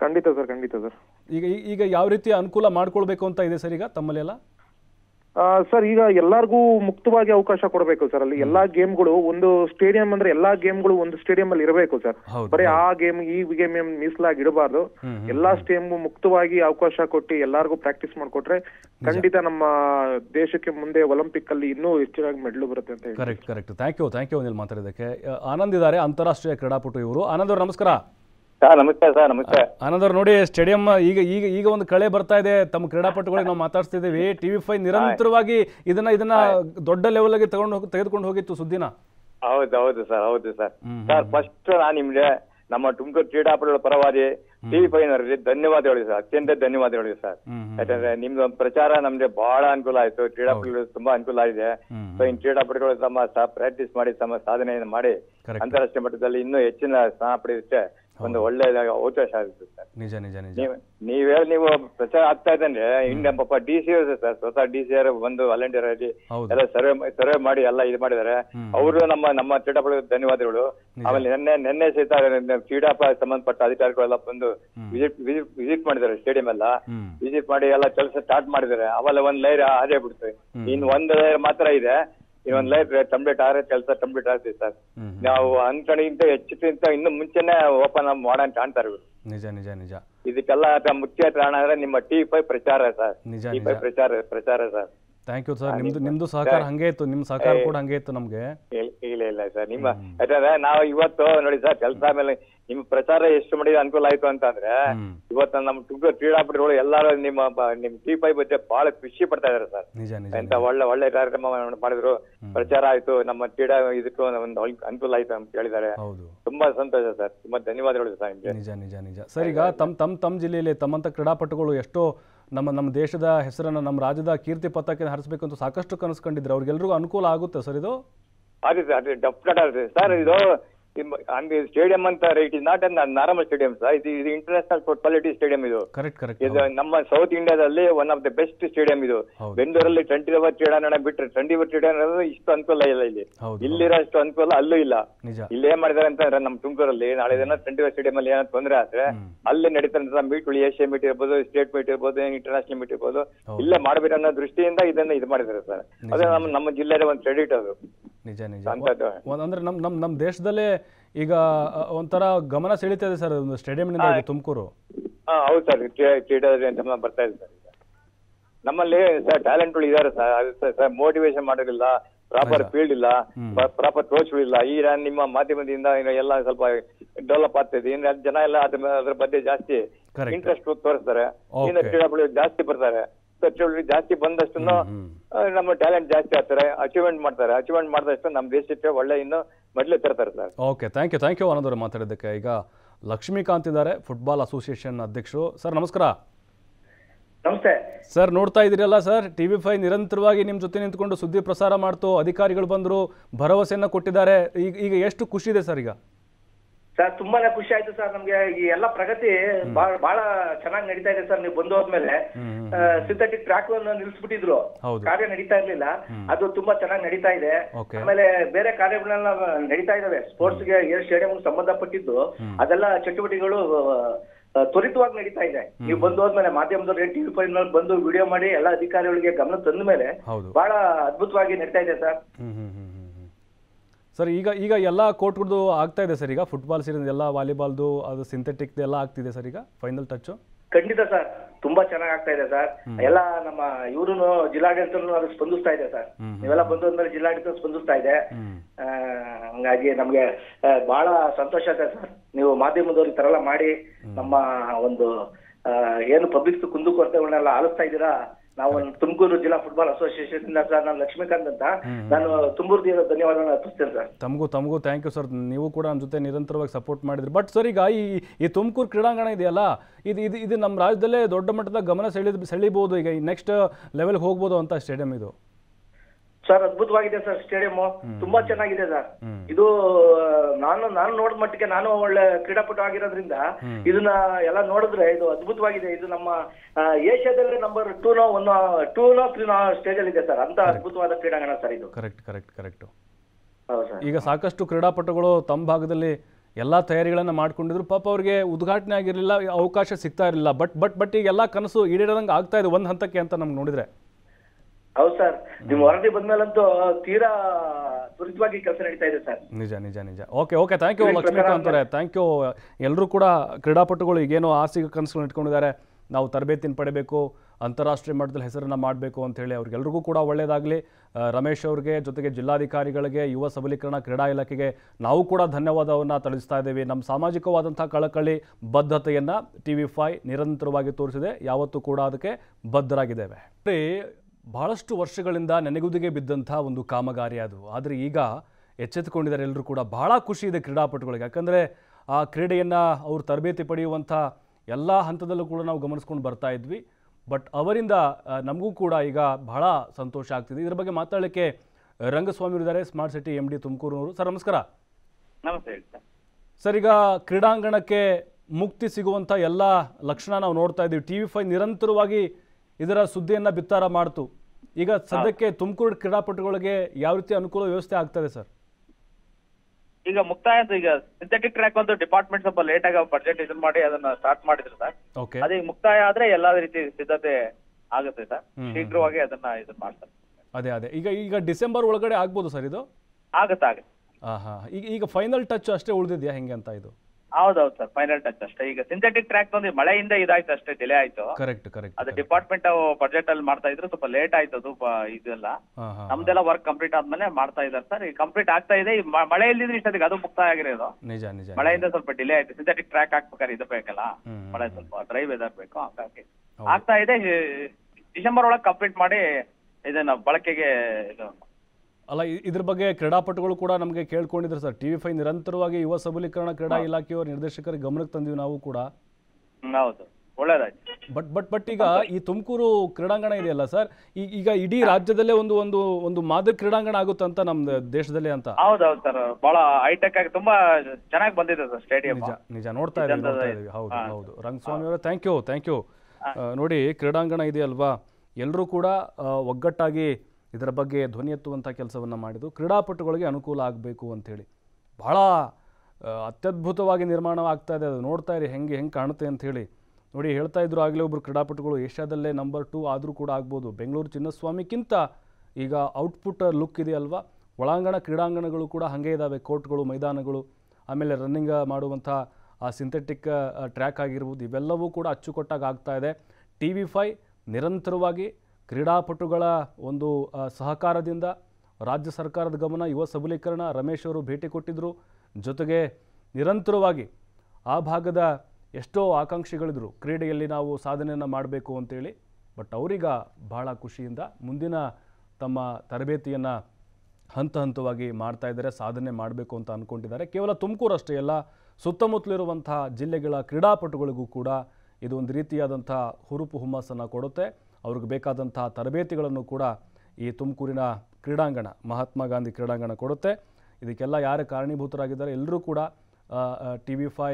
ಖಂಡಿತ ಸರ್ ಖಂಡಿತ ಸರ್ ಈಗ ಈಗ ಯಾವ ರೀತಿ ಅನುಕೂಲ ಮಾಡ್ಕೊಳ್ಬೇಕು ಅಂತ ಇದೆ ಸರ್ ಈಗ ತಮ್ಮಲ್ಲೆಲ್ಲ ಸರ್ ಈಗ ಎಲ್ಲರಿಗೂ ಮುಕ್ತವಾಗಿ ಅವಕಾಶ ಕೊಡಬೇಕು ಸರ್ ಅಲ್ಲಿ ಎಲ್ಲಾ ಗೇಮ್ಗಳು ಒಂದು ಸ್ಟೇಡಿಯಂ ಅಂದ್ರೆ ಎಲ್ಲಾ ಗೇಮ್ಗಳು ಒಂದು ಸ್ಟೇಡಿಯಂ ಅಲ್ಲಿ ಇರಬೇಕು ಸರ್ ಬರೀ ಆ ಗೇಮ್ ಈ ಗೇಮ್ ಮೀಸಲಾಗಿ ಇಡಬಾರ್ದು ಎಲ್ಲಾ ಸ್ಟೇಮ್ ಮುಕ್ತವಾಗಿ ಅವಕಾಶ ಕೊಟ್ಟು ಎಲ್ಲಾರ್ಗು ಪ್ರಾಕ್ಟೀಸ್ ಮಾಡ್ಕೊಟ್ರೆ ಖಂಡಿತ ನಮ್ಮ ದೇಶಕ್ಕೆ ಮುಂದೆ ಒಲಿಂಪಿಕ್ ಅಲ್ಲಿ ಇನ್ನೂ ಹೆಚ್ಚಿನಾಗಿ ಮೆಡ್ಲು ಬರುತ್ತೆ ಅಂತ correct correct thank you thank you ಮಾತಾಡೋದಕ್ಕೆ ಆನಂದ್ ಇದಾರೆ ಅಂತಾರಾಷ್ಟ್ರೀಯ ಕ್ರೀಡಾಪಟು ಇವರು ಆನಂದ್ ಅವರು ನಮಸ್ಕಾರ ಸಾರ್ ನಮಸ್ತೆ ಸರ್ ನಮಸ್ತೆ ನೋಡಿ ಸ್ಟೇಡಿಯಂ ಈಗ ಈಗ ಈಗ ಒಂದು ಕಳೆ ಬರ್ತಾ ಇದೆ ತಮ್ಮ ಕ್ರೀಡಾಪಟುಗಳಿಗೆ ನಾವು ಮಾತಾಡ್ತಿದ್ದೀವಿ ಟಿವಿ ಫೈ ನಿರಂತರವಾಗಿ ಇದನ್ನ ಇದನ್ನ ದೊಡ್ಡ ಲೆವೆಲ್ ಆಗಿ ತಗೊಂಡು ಹೋಗಿ ತೆಗೆದುಕೊಂಡು ಹೋಗಿತ್ತು ಸುದ್ದಿನ ಹೌದು ಹೌದು ಸರ್ ಹೌದು ಸರ್ ಸರ್ ಫಸ್ಟ್ ನಾನು ನಿಮ್ಗೆ ನಮ್ಮ ತುಮಕೂರು ಕ್ರೀಡಾಪಟುಗಳ ಪರವಾಗಿ ಟಿವಿ ನೋಡಿ ಧನ್ಯವಾದ ಹೇಳಿ ಸರ್ ಅತ್ಯಂತ ಧನ್ಯವಾದ ಹೇಳಿ ಸರ್ ಯಾಕಂದ್ರೆ ನಿಮ್ದು ಒಂದು ಪ್ರಚಾರ ನಮ್ಗೆ ಬಹಳ ಅನುಕೂಲ ಆಯ್ತು ಕ್ರೀಡಾಪಟುಗಳು ತುಂಬಾ ಅನುಕೂಲ ಆಗಿದೆ ಸೊ ಇನ್ ಕ್ರೀಡಾಪಟುಗಳು ತಮ್ಮ ಪ್ರಾಕ್ಟೀಸ್ ಮಾಡಿ ತಮ್ಮ ಸಾಧನೆಯನ್ನು ಮಾಡಿ ಅಂತಾರಾಷ್ಟ್ರೀಯ ಮಟ್ಟದಲ್ಲಿ ಇನ್ನೂ ಹೆಚ್ಚಿನ ಸ್ಥಾನ ಪಡೆಯುತ್ತೆ ಒಂದು ಒಳ್ಳೆ ಅವಕಾಶ ಆಗುತ್ತೆ ಸರ್ ನಿಜ ನಿಜ ನಿಜ ನೀವು ನೀವೇ ನೀವು ಪ್ರಚಾರ ಆಗ್ತಾ ಇದ್ದಂದ್ರೆ ಇನ್ನ ಪಾಪ ಡಿ ಸಿ ಸರ್ ಸ್ವತಃ ಡಿ ಸಿ ಆರ್ ಬಂದು ವಾಲಂಟಿಯರ್ ಆಗಿ ಎಲ್ಲ ಸರ್ವೆ ಸರ್ವೆ ಮಾಡಿ ಎಲ್ಲ ಇದು ಮಾಡಿದ್ದಾರೆ ಅವರು ನಮ್ಮ ನಮ್ಮ ಕ್ರೀಡಾಪಟು ಧನ್ಯವಾದಗಳು ಆಮೇಲೆ ನಿನ್ನೆ ನಿನ್ನೆ ಸಹಿತ ಕ್ರೀಡಾ ಸಂಬಂಧಪಟ್ಟ ಅಧಿಕಾರಿಗಳೆಲ್ಲ ಬಂದು ವಿಸಿಟ್ ವಿಸಿಟ್ ಮಾಡಿದ್ದಾರೆ ಸ್ಟೇಡಿಯಂ ಎಲ್ಲ ವಿಸಿಟ್ ಮಾಡಿ ಎಲ್ಲ ಕೆಲಸ ಸ್ಟಾರ್ಟ್ ಮಾಡಿದ್ದಾರೆ ಆಮೇಲೆ ಒಂದ್ ಲೈರ್ ಹಾರೇ ಬಿಡ್ತೇವೆ ಇನ್ ಒಂದ್ ಲೈರ್ ಮಾತ್ರ ಇದೆ ಇವನ್ ಲೈಫ್ ಕಂಪ್ಲೀಟ್ ಆದ್ರೆ ಕೆಲಸ ಕಂಪ್ಲೀಟ್ ಆಗ್ತಿದೆ ಸರ್ ನಾವು ಅನ್ಕೊಂಡಿಂತ ಹೆಚ್ಚಿಂತ ಇನ್ನು ಮುಂಚೆನೆ ಓಪನ್ ಮಾಡೋಣ ಕಾಣ್ತಾರೆ ಇವರು ನಿಜ ನಿಜ ನಿಜ ಇದಕ್ಕೆಲ್ಲ ಮುಖ್ಯ ಕಾರಣ ಅಂದ್ರೆ ನಿಮ್ಮ ಟಿ ಫೈ ಪ್ರಚಾರ ಸರ್ ನಿಜ ಪ್ರಚಾರ ಪ್ರಚಾರ ಸರ್ ಥ್ಯಾಂಕ್ ಯು ಸರ್ ನಿಮ್ದು ನಿಮ್ದು ಸಹಕಾರ ಹಂಗೆ ಇತ್ತು ನಿಮ್ ಸಹಕಾರ ಕೂಡ ಹಂಗೆ ಇತ್ತು ನಮ್ಗೆ ಇಲ್ಲ ಇಲ್ಲ ಸರ್ ನಿಮ್ಮ ಯಾಕಂದ್ರೆ ನಾವು ಇವತ್ತು ನೋಡಿ ಸರ್ ಕೆಲಸ ಮೇಲೆ ನಿಮ್ ಪ್ರಚಾರ ಎಷ್ಟು ಮಾಡಿದ ಅನುಕೂಲ ಆಯ್ತು ಅಂತಂದ್ರೆ ಇವತ್ತು ನಮ್ಮ ತುಂಬ ಕ್ರೀಡಾಪಟುಗಳು ಎಲ್ಲಾರು ನಿಮ್ಮ ನಿಮ್ ಟಿ ಪೈ ಬಗ್ಗೆ ಬಹಳ ಖುಷಿ ಪಡ್ತಾ ಇದಾರೆ ಸರ್ ಎಂತ ಒಳ್ಳೆ ಒಳ್ಳೆ ಕಾರ್ಯಕ್ರಮ ಮಾಡಿದ್ರು ಪ್ರಚಾರ ಆಯ್ತು ನಮ್ಮ ಕ್ರೀಡಾ ಇದಕ್ಕೂ ಒಂದು ಅನುಕೂಲ ಆಯ್ತು ಅಂತ ಹೇಳಿದ್ದಾರೆ ತುಂಬಾ ಸಂತೋಷ ಸರ್ ತುಂಬಾ ಧನ್ಯವಾದಗಳು ಸರ್ ನಿಜ ನಿಜ ನಿಜ ಸರ್ ಈಗ ತಮ್ಮ ತಮ್ಮ ತಮ್ ಜಿಲ್ಲೆಯಲ್ಲಿ ತಮ್ಮಂತ ಕ್ರೀಡಾಪಟುಗಳು ಎಷ್ಟೋ ನಮ್ಮ ನಮ್ಮ ದೇಶದ ಹೆಸರನ್ನು ನಮ್ಮ ರಾಜ್ಯದ ಕೀರ್ತಿ ಪತಾಕೆ ಹರಿಸಬೇಕು ಅಂತ ಸಾಕಷ್ಟು ಕನಸು ಅವ್ರಿಗೆಲ್ಲರಿಗೂ ಅವ್ರಿಗೆಲ್ರಿಗೂ ಅನುಕೂಲ ಆಗುತ್ತೆ ಸರ್ ಇದು అది అది డబ్బు కట్టాలి సార్ ఇదో ಅಂದ್ರೆ ಸ್ಟೇಡಿಯಂ ಅಂತ right is not an normal stadium sir ಇದು ಇದು ಇಂಟರ್ನ್ಯಾಷನಲ್ ಕ್ವಾಲಿಟಿ ಸ್ಟೇಡಿಯಂ ಇದು ಕರೆಕ್ಟ್ ಕರೆಕ್ಟ್ ಇದು ನಮ್ಮ ಸೌತ್ ಇಂಡಿಯಾದಲ್ಲಿ one of the best stadium ಇದು ಬೆಂಗಳೂರಲ್ಲಿ ಟ್ವೆಂಟಿ ಓವರ್ ಕ್ರೀಡಾಂಗಣ ಬಿಟ್ಟರೆ ಟ್ವೆಂಟಿ ಓವರ್ ಕ್ರೀಡಾಂಗಣ ಇಷ್ಟು ಅನುಕೂಲ ಇಲ್ಲ ಇಲ್ಲಿ ಇಲ್ಲಿರೋ ಅಷ್ಟು ಅನುಕೂಲ ಅಲ್ಲೂ ಇಲ್ಲ ಇಲ್ಲಿ ಏನ್ ಮಾಡಿದಾರೆ ಅಂತಂದ್ರೆ ನಮ್ಮ ತುಮಕೂರಲ್ಲಿ ನಾಳೆ ದಿನ ಟ್ವೆಂಟಿ ಸ್ಟೇಡಿಯಂ ಅಲ್ಲಿ ಏನಾದ್ರು ತೊಂದರೆ ಆದ್ರೆ ಅಲ್ಲಿ ನಡೀತಾ ಮೀಟ್ಗಳು ಏಷ್ಯಾ ಮೀಟ್ ಇರ್ಬೋದು ಸ್ಟೇಟ್ ಮೀಟ್ ಇರ್ಬೋದು ಇಂಟರ್ನ್ಯಾಷನಲ್ ಮೀಟ್ ಇರ್ಬೋದು ಇಲ್ಲೇ ಮಾಡಬೇಕು ಅನ್ನೋ ದೃಷ್ಟಿಯಿಂದ ಇದನ್ನ ಇದು ಮಾಡಿದಾರೆ ಸರ್ ಅದೇ ನಮ್ಮ ನಮ್ಮ ಜಿಲ್ಲೆಯ ಒಂದು ಕ್ರೆಡಿಟ್ ಅದು ನಿಜ ನಿಜ ಅಂದ್ರೆ ನಮ್ ನಮ್ ನಮ್ ದೇಶದಲ್ಲೇ ಈಗ ಒಂಥರ ಗಮನ ಸೆಳೀತಾ ಇದೆ ಸರ್ ಸ್ಟೇಡಿಯಂನಿಂದ ತುಮಕೂರು ಹೌದು ಸರ್ ಚೀಟದಲ್ಲಿ ಅಂತ ಬರ್ತಾ ಇದೆ ಸರ್ ನಮ್ಮಲ್ಲಿ ಸರ್ ಟ್ಯಾಲೆಂಟ್ಗಳು ಇದಾರೆ ಸರ್ ಮೋಟಿವೇಶನ್ ಮಾಡಿರಲಿಲ್ಲ ಪ್ರಾಪರ್ ಫೀಲ್ಡ್ ಇಲ್ಲ ಪ್ರಾಪರ್ ಕೋಚ್ಗಳು ಇಲ್ಲ ಈಗ ನಿಮ್ಮ ಮಾಧ್ಯಮದಿಂದ ಎಲ್ಲ ಸ್ವಲ್ಪ ಡೆವಲಪ್ ಆಗ್ತಿದೆ ಇದೆ ಇನ್ನು ಜನ ಎಲ್ಲ ಅದ್ರ ಬಗ್ಗೆ ಜಾಸ್ತಿ ಇಂಟ್ರೆಸ್ಟ್ ತೋರಿಸ್ತಾರೆ ಇನ್ನು ಕ್ರೀಡಾಪಟು ಜಾಸ್ತಿ ಬರ್ತಾರೆ ಕ್ರೀಡಾಪಟು ಜಾಸ್ತಿ ಬಂದಷ್ಟು ನಮ್ಮ ಟ್ಯಾಲೆಂಟ್ ಜಾಸ್ತಿ ಆಗ್ತಾರೆ ಅಚೀವ್ಮೆಂಟ್ ಮಾಡ್ತಾರೆ ಅಚೀವ್ಮೆಂಟ್ ಮಾಡಿದಷ್ಟು ನಮ್ಮ ದೇಶಕ್ಕೆ ಒಳ್ಳೆ ಇನ್ನು ಮೊದಲೇ ತರ್ತಾರೆ sir okay thank you thank you Anand ಅವರು ಮಾತಾಡಿದ್ದಕ್ಕೆ ಈಗ ಲಕ್ಷ್ಮೀಕಾಂತ್ ಇದ್ದಾರೆ ಫುಟ್ಬಾಲ್ ಅಸೋಸಿಯೇಷನ್ ಅಧ್ಯಕ್ಷರು ಸರ್ ನಮಸ್ಕಾರ ನಮಸ್ತೆ ಸರ್ ನೋಡ್ತಾ ಇದ್ದೀರಲ್ಲ ಸರ್ ಟಿ ವಿ ನಿರಂತರವಾಗಿ ನಿಮ್ಮ ಜೊತೆ ನಿಂತ್ಕೊಂಡು ಸುದ್ದಿ ಪ್ರಸಾರ ಮಾಡ್ತು ಅಧಿಕಾರಿಗಳು ಬಂದರು ಭರವಸೆಯನ್ನು ಕೊಟ್ಟಿದ್ದಾರೆ ಈಗ ಈಗ ಎಷ್ಟು ಖುಷಿ ಇದೆ ಸರ್ ಈಗ ಸರ್ ತುಂಬಾನೇ ಖುಷಿ ಆಯ್ತು ಸರ್ ನಮ್ಗೆ ಈ ಎಲ್ಲ ಪ್ರಗತಿ ಬಹಳ ಬಹಳ ಚೆನ್ನಾಗಿ ನಡೀತಾ ಇದೆ ಸರ್ ನೀವು ಬಂದು ಹೋದ್ಮೇಲೆ ಸಿಂಥೆಟಿಕ್ ಟ್ರ್ಯಾಕ್ ಅನ್ನು ನಿಲ್ಸ್ಬಿಟ್ಟಿದ್ರು ಕಾರ್ಯ ನಡೀತಾ ಇರ್ಲಿಲ್ಲ ಅದು ತುಂಬಾ ಚೆನ್ನಾಗಿ ನಡೀತಾ ಇದೆ ಆಮೇಲೆ ಬೇರೆ ಕಾರ್ಯಗಳನ್ನ ನಡೀತಾ ಇದಾವೆ ಸ್ಪೋರ್ಟ್ಸ್ ಗೆ ಸ್ಟೇಡಿಯಂ ಸಂಬಂಧಪಟ್ಟಿದ್ದು ಅದೆಲ್ಲ ಚಟುವಟಿಕೆಗಳು ತ್ವರಿತವಾಗಿ ನಡೀತಾ ಇದೆ ನೀವು ಬಂದು ಹೋದ್ಮೇಲೆ ಮಾಧ್ಯಮದವ್ರು ಟಿವಿ ಫೈವ್ ನಲ್ಲಿ ಬಂದು ವಿಡಿಯೋ ಮಾಡಿ ಎಲ್ಲ ಅಧಿಕಾರಿಗಳಿಗೆ ಗಮನ ತಂದ ಮೇಲೆ ಬಹಳ ಅದ್ಭುತವಾಗಿ ನಡೀತಾ ಇದೆ ಸರ್ ಸರ್ ಈಗ ಈಗ ಎಲ್ಲ ಕೋರ್ಟ್ಗಳದ್ದು ಆಗ್ತಾ ಇದೆ ಸರ್ ಈಗ ಫುಟ್ಬಾಲ್ ಸೀರೀಸ್ ಎಲ್ಲ ವಾಲಿಬಾಲ್ದು ಅದು ಸಿಂಥೆಟಿಕ್ ಎಲ್ಲ ಆಗ್ತಿದೆ ಸರ್ ಈಗ ಫೈನಲ್ ಟಚ್ ಖಂಡಿತ ಸರ್ ತುಂಬಾ ಚೆನ್ನಾಗಿ ಆಗ್ತಾ ಇದೆ ಸರ್ ಎಲ್ಲ ನಮ್ಮ ಇವರು ಜಿಲ್ಲಾಡಳಿತ ಸ್ಪಂದಿಸ್ತಾ ಇದೆ ಸರ್ ನೀವೆಲ್ಲ ಮೇಲೆ ಜಿಲ್ಲಾಡಳಿತ ಸ್ಪಂದಿಸ್ತಾ ಇದೆ ಹಂಗಾಗಿ ನಮ್ಗೆ ಬಹಳ ಸಂತೋಷ ಇದೆ ಸರ್ ನೀವು ಮಾಧ್ಯಮದವ್ರು ತರಲ್ಲ ಮಾಡಿ ನಮ್ಮ ಒಂದು ಏನು ಪಬ್ಲಿಕ್ ಕೊರತೆಗಳನ್ನೆಲ್ಲ ಆಲಿಸ್ತಾ ಇದ್ದೀರಾ ನಾವು ತುಮಕೂರು ಜಿಲ್ಲಾ ಫುಟ್ಬಾಲ್ ಅಸೋಸಿಯೇಷನ್ ಇಂದ ಲಕ್ಷ್ಮೀಕಾಂತ್ ಅಂತ ನಾನು ತುಂಬೂರ್ದಿರೋ ಧನ್ಯವಾದಗಳನ್ನು ಅರ್ಪಿಸ್ತೇನೆ ಸರ್ ತಮಗೂ ತಮಗೂ ಥ್ಯಾಂಕ್ ಯು ಸರ್ ನೀವು ಕೂಡ ನನ್ನ ಜೊತೆ ನಿರಂತರವಾಗಿ ಸಪೋರ್ಟ್ ಮಾಡಿದ್ರಿ ಬಟ್ ಸರ್ ಈಗ ಈ ಈ ತುಮಕೂರು ಕ್ರೀಡಾಂಗಣ ಇದೆಯಲ್ಲ ಇದು ಇದು ಇದು ನಮ್ಮ ರಾಜ್ಯದಲ್ಲೇ ದೊಡ್ಡ ಮಟ್ಟದ ಗಮನ ಸೆಳಿ ಸೆಳಿಬೋದು ಈಗ ನೆಕ್ಸ್ಟ್ ಲೆವೆಲ್ಗೆ ಹೋಗ್ಬೋದು ಅಂತ ಸ್ಟೇಡಿಯಂ ಇದು ಸರ್ ಅದ್ಭುತವಾಗಿದೆ ಸರ್ ಸ್ಟೇಡಿಯಂ ತುಂಬಾ ಚೆನ್ನಾಗಿದೆ ಸರ್ ಇದು ನಾನು ನಾನು ನೋಡಿದ ಮಟ್ಟಿಗೆ ನಾನು ಒಳ್ಳೆ ಕ್ರೀಡಾಪಟು ಆಗಿರೋದ್ರಿಂದ ಇದನ್ನ ಎಲ್ಲ ನೋಡಿದ್ರೆ ಇದು ಅದ್ಭುತವಾಗಿದೆ ಇದು ನಮ್ಮ ಏಷ್ಯಾದಲ್ಲಿ number two no one two no three no stage ಅಲ್ಲಿ ಇದೆ ಸರ್ ಅಂತ ಅದ್ಭುತವಾದ ಕ್ರೀಡಾಂಗಣ ಸರ್ ಇದು ಕರೆಕ್ಟ್ ಕರೆಕ್ಟ್ ಕರೆಕ್ಟ್ ಈಗ ಸಾಕಷ್ಟು ಕ್ರೀಡಾಪಟುಗಳು ತಮ್ಮ ಭಾಗದಲ್ಲಿ ಎಲ್ಲಾ ತಯಾರಿಗಳನ್ನ ಮಾಡ್ಕೊಂಡಿದ್ರು ಪಾಪ ಅವ್ರಿಗೆ ಉದ್ಘಾಟನೆ ಆಗಿರಲಿಲ್ಲ ಅವಕಾಶ ಸಿಗ್ತಾ ಇರಲಿಲ್ಲ ಬಟ್ ಬಟ್ ಬಟ್ ಈಗ ಎಲ್ಲ ಕನಸು ಈಡೇರದಂಗೆ ಆಗ್ತಾ ಇದೆ ಒಂದ್ ಹಂತಕ್ಕೆ ಅಂತ ನಮ್ಗೆ ನೋಡಿದ್ರೆ ಹೌದು ಸರ್ ನಿಮ್ ವರದಿ ಬಂದ್ಮೇಲಂತೂ ತೀರಾ ತ್ವರಿತವಾಗಿ ಕೆಲಸ ನಡೀತಾ ಇದೆ ಸರ್ ನಿಜ ನಿಜ ನಿಜ okay okay thank you Lakshmikant ಅಂತಾರೆ ಥ್ಯಾಂಕ್ ಯು ಎಲ್ಲರೂ ಕೂಡ ಕ್ರೀಡಾಪಟುಗಳು ಈಗೇನೋ ಆಸೆಗೆ ಕನಸುಗಳನ್ನ ಇಟ್ಕೊಂಡಿದ್ದಾರೆ ನಾವು ತರಬೇತಿನ ಪಡಿಬೇಕು ಅಂತಾರಾಷ್ಟ್ರೀಯ ಮಟ್ಟದಲ್ಲಿ ಹೆಸರನ್ನು ಮಾಡಬೇಕು ಅಂತ ಹೇಳಿ ಅವ್ರಿಗೆಲ್ರಿಗೂ ಕೂಡ ಒಳ್ಳೆಯದಾಗಲಿ ರಮೇಶ್ ಅವ್ರಿಗೆ ಜೊತೆಗೆ ಜಿಲ್ಲಾಧಿಕಾರಿಗಳಿಗೆ ಯುವ ಸಬಲೀಕರಣ ಕ್ರೀಡಾ ಇಲಾಖೆಗೆ ನಾವು ಕೂಡ ಧನ್ಯವಾದವನ್ನು ತಳಿಸ್ತಾ ಇದ್ದೀವಿ ನಮ್ಮ ಸಾಮಾಜಿಕವಾದಂಥ ಕಳಕಳಿ ಬದ್ಧತೆಯನ್ನು ಟಿ ವಿ ಫೈ ನಿರಂತರವಾಗಿ ತೋರಿಸಿದೆ ಯಾವತ್ತೂ ಕೂಡ ಅದಕ್ಕೆ ಬದ್ಧರಾಗಿದ್ದೇವೆ ಬಹಳಷ್ಟು ವರ್ಷಗಳಿಂದ ನೆನೆಗುದಿಗೆ ಬಿದ್ದಂಥ ಒಂದು ಕಾಮಗಾರಿ ಅದು ಆದರೆ ಈಗ ಎಚ್ಚೆತ್ತುಕೊಂಡಿದ್ದಾರೆ ಎಲ್ಲರೂ ಕೂಡ ಬಹಳ ಖುಷಿ ಇದೆ ಕ್ರೀಡಾಪಟುಗಳಿಗೆ ಯಾಕಂದರೆ ಆ ಕ್ರೀಡೆಯನ್ನು ಅವರು ತರಬೇತಿ ಪಡೆಯುವಂಥ ಎಲ್ಲ ಹಂತದಲ್ಲೂ ಕೂಡ ನಾವು ಗಮನಿಸ್ಕೊಂಡು ಬರ್ತಾ ಇದ್ವಿ ಬಟ್ ಅವರಿಂದ ನಮಗೂ ಕೂಡ ಈಗ ಬಹಳ ಸಂತೋಷ ಆಗ್ತಿದೆ ಇದರ ಬಗ್ಗೆ ಮಾತಾಡಲಿಕ್ಕೆ ರಂಗಸ್ವಾಮಿ ಇದ್ದಾರೆ smart city M D Tumakuru sir ನಮಸ್ಕಾರ ನಮಸ್ತೆ ಸರ್ ಈಗ ಕ್ರೀಡಾಂಗಣಕ್ಕೆ ಮುಕ್ತಿ ಸಿಗುವಂಥ ಎಲ್ಲ ಲಕ್ಷಣ ನಾವು ನೋಡ್ತಾ ಇದ್ದೀವಿ ಟಿ ವಿ ಫೈ ನಿರಂತರವಾಗಿ ಇದರ ಸುದ್ದಿಯನ್ನ ಬಿತ್ತಾರ ಮಾಡ್ತು ಈಗ ಸದ್ಯಕ್ಕೆ ತುಮಕೂರು ಕ್ರೀಡಾಪಟುಗಳಿಗೆ ಯಾವ ರೀತಿ ಅನುಕೂಲ ವ್ಯವಸ್ಥೆ ಆಗ್ತದೆ ಸರ್ ಈಗ ಮುಕ್ತಾಯ ಅಂತ ಈಗ ಸಿಂಥೆಟಿಕ್ ಟ್ರ್ಯಾಕ್ ಒಂದು ಡಿಪಾರ್ಟ್ಮೆಂಟ್ ಸ್ವಲ್ಪ ಲೇಟ್ ಆಗಿ ಬಜೆಟ್ ಇದನ್ ಮಾಡಿ ಅದನ್ನ ಸ್ಟಾರ್ಟ್ ಮಾಡಿದ್ರು ಸರ್ ಅದೇ ಮುಕ್ತಾಯ ಆದ್ರೆ ಎಲ್ಲಾ ರೀತಿ ಸಿದ್ಧತೆ ಆಗುತ್ತೆ ಸರ್ ಶೀಘ್ರವಾಗಿ ಅದನ್ನ ಇದನ್ನ ಮಾಡ್ತಾರೆ ಅದೇ ಅದೇ ಈಗ ಈಗ ಡಿಸೆಂಬರ್ ಒಳಗಡೆ ಆಗ್ಬೋದು ಸರ್ ಇದು ಆಗತ್ತೆ ಹಾ ಈಗ ಈಗ ಫೈನಲ್ ಟಚ್ ಅಷ್ಟೇ ಉಳಿದಿದ್ಯಾ ಹೆಂಗೆ ಅಂತ ಇದು ಹೌದೌದು ಸರ್ ಫೈನಲ್ ಟಚ್ ಅಷ್ಟೇ ಈಗ ಸಿಂಥೆಟಿಕ್ ಟ್ರ್ಯಾಕ್ ಒಂದು ಮಳೆಯಿಂದ ಇದಾಯ್ತು ಅಷ್ಟೇ ಡಿಲೇ ಆಯ್ತು ಕರೆಕ್ಟ್ ಕರೆಕ್ಟ್ ಅದು ಡಿಪಾರ್ಟ್ಮೆಂಟ್ ಬಜೆಟ್ ಅಲ್ಲಿ ಮಾಡ್ತಾ ಇದ್ರು ಸ್ವಲ್ಪ ಲೇಟ್ ಆಯ್ತು ಅದು ಇದೆಲ್ಲ ನಮ್ದೆಲ್ಲ ವರ್ಕ್ ಕಂಪ್ಲೀಟ್ ಆದ್ಮೇಲೆ ಮಾಡ್ತಾ ಇದ್ದಾರೆ ಸರ್ ಈಗ ಕಂಪ್ಲೀಟ್ ಆಗ್ತಾ ಇದೆ ಈ ಇಲ್ಲಿದ್ರೆ ಇಷ್ಟೊತ್ತಿಗೆ ಅದು ಮುಕ್ತಾಯ ಆಗಿರೋದು ನಿಜ ನಿಜ ಮಳೆಯಿಂದ ಸ್ವಲ್ಪ ಡಿಲೇ ಆಯ್ತು ಸಿಂಥೆಟಿಕ್ ಟ್ರ್ಯಾಕ್ ಹಾಕ್ಬೇಕಾದ್ರೆ ಇದು ಬೇಕಲ್ಲ ಮಳೆ ಸ್ವಲ್ಪ ಡ್ರೈವ್ ಬೇಕು ಹಾಗಾಗಿ ಆಗ್ತಾ ಇದೆ ಡಿಸೆಂಬರ್ ಒಳಗೆ ಕಂಪ್ಲೀಟ್ ಮಾಡಿ ಇದನ್ನ ಬಳಕೆಗೆ ಇದು ಅಲ್ಲ ಇದ್ರ ಬಗ್ಗೆ ಕ್ರೀಡಾಪಟುಗಳು ಕೂಡ ನಮಗೆ ಕೇಳ್ಕೊಂಡಿದ್ರು ಸರ್ ಟಿವಿ ಫೈ ನಿರಂತರವಾಗಿ ಯುವ ಸಬಲೀಕರಣ ಕ್ರೀಡಾ ಇಲಾಖೆಯವರ ನಿರ್ದೇಶಕರಿಗೆ ಗಮನಕ್ಕೆ ತಂದಿವಿ ನಾವು ಕೂಡ ಬಟ್ ಬಟ್ ಬಟ್ ಈಗ ಈ ತುಮಕೂರು ಕ್ರೀಡಾಂಗಣ ಇದೆಯಲ್ಲ ಸರ್ ಈಗ ಇಡೀ ರಾಜ್ಯದಲ್ಲೇ ಒಂದು ಒಂದು ಒಂದು ಮಾದರಿ ಕ್ರೀಡಾಂಗಣ ಆಗುತ್ತಂತ ನಮ್ ದೇಶದಲ್ಲೇ ಅಂತ ಹೌದೌದು ಸರ್ ಬಹಳ ಹೈಟೆಕ್ ಆಗಿ ತುಂಬಾ ಚೆನ್ನಾಗಿ ಬಂದಿದೆ ಸರ್ ಸ್ಟೇಡಿಯಂ ನಿಜ ನೋಡ್ತಾ ಇದ್ದೀವಿ ಹೌದು ಹೌದು ರಂಗಸ್ವಾಮಿ ಅವರ ಥ್ಯಾಂಕ್ ಯು ಥ್ಯಾಂಕ್ ಯು ನೋಡಿ ಕ್ರೀಡಾಂಗಣ ಇದೆಯಲ್ವಾ ಎಲ್ಲರೂ ಕೂಡ ಒಗ್ಗಟ್ಟಾಗಿ ಇದರ ಬಗ್ಗೆ ಧ್ವನಿ ಎತ್ತುವಂಥ ಕೆಲಸವನ್ನು ಮಾಡಿದ್ದು ಕ್ರೀಡಾಪಟುಗಳಿಗೆ ಅನುಕೂಲ ಆಗಬೇಕು ಅಂಥೇಳಿ ಭಾಳ ಅತ್ಯದ್ಭುತವಾಗಿ ನಿರ್ಮಾಣವಾಗ್ತಾ ಇದೆ ಅದು ನೋಡ್ತಾ ಇರಿ ಹೆಂಗೆ ಹೆಂಗೆ ಕಾಣುತ್ತೆ ಅಂಥೇಳಿ ನೋಡಿ ಹೇಳ್ತಾ ಇದ್ರು ಆಗಲೇ ಒಬ್ಬರು ಕ್ರೀಡಾಪಟುಗಳು ಏಷ್ಯಾದಲ್ಲೇ ನಂಬರ್ ಟೂ ಆದರೂ ಕೂಡ ಆಗ್ಬೋದು ಬೆಂಗಳೂರು ಚಿನ್ನಸ್ವಾಮಿಗಿಂತ ಈಗ ಔಟ್ಪುಟ್ ಲುಕ್ ಇದೆಯಲ್ವಾ ಒಳಾಂಗಣ ಕ್ರೀಡಾಂಗಣಗಳು ಕೂಡ ಹಾಗೆ ಇದ್ದಾವೆ ಕೋರ್ಟ್ಗಳು ಮೈದಾನಗಳು ಆಮೇಲೆ ರನ್ನಿಂಗ್ ಮಾಡುವಂಥ ಆ ಸಿಂಥೆಟಿಕ್ ಟ್ರ್ಯಾಕ್ ಆಗಿರ್ಬೋದು ಇವೆಲ್ಲವೂ ಕೂಡ ಅಚ್ಚುಕಟ್ಟಾಗಿ ಆಗ್ತಾ ಇದೆ ಟಿ ವಿ ಫೈ ನಿರಂತರವಾಗಿ ಕ್ರೀಡಾಪಟುಗಳ ಒಂದು ಸಹಕಾರದಿಂದ ರಾಜ್ಯ ಸರ್ಕಾರದ ಗಮನ ಯುವ ಸಬಲೀಕರಣ ರಮೇಶ್ ಅವರು ಭೇಟಿ ಕೊಟ್ಟಿದ್ದರು ಜೊತೆಗೆ ನಿರಂತರವಾಗಿ ಆ ಭಾಗದ ಎಷ್ಟೋ ಆಕಾಂಕ್ಷಿಗಳಿದ್ರು ಕ್ರೀಡೆಯಲ್ಲಿ ನಾವು ಸಾಧನೆಯನ್ನು ಮಾಡಬೇಕು ಅಂತೇಳಿ ಬಟ್ ಅವರಿಗ ಬಹಳ ಖುಷಿಯಿಂದ ಮುಂದಿನ ತಮ್ಮ ತರಬೇತಿಯನ್ನು ಹಂತ ಹಂತವಾಗಿ ಮಾಡ್ತಾ ಇದ್ದಾರೆ ಸಾಧನೆ ಮಾಡಬೇಕು ಅಂತ ಅಂದ್ಕೊಂಡಿದ್ದಾರೆ ಕೇವಲ ತುಮಕೂರಷ್ಟೇ ಅಷ್ಟೇ ಅಲ್ಲ ಸುತ್ತಮುತ್ತಲಿರುವಂಥ ಜಿಲ್ಲೆಗಳ ಕ್ರೀಡಾಪಟುಗಳಿಗೂ ಕೂಡ ಇದೊಂದು ರೀತಿಯಾದಂಥ ಹುರುಪು ಹುಮ್ಮಸ್ಸನ್ನು ಕೊಡುತ್ತೆ ಅವ್ರಿಗೆ ಬೇಕಾದಂತಹ ತರಬೇತಿಗಳನ್ನು ಕೂಡ ಈ ತುಮಕೂರಿನ ಕ್ರೀಡಾಂಗಣ ಮಹಾತ್ಮ ಗಾಂಧಿ ಕ್ರೀಡಾಂಗಣ ಕೊಡುತ್ತೆ ಇದಕ್ಕೆಲ್ಲ ಯಾರು ಕಾರಣೀಭೂತರಾಗಿದ್ದಾರೆ ಎಲ್ಲರೂ ಕೂಡ ಟಿ ವಿ ಫೈ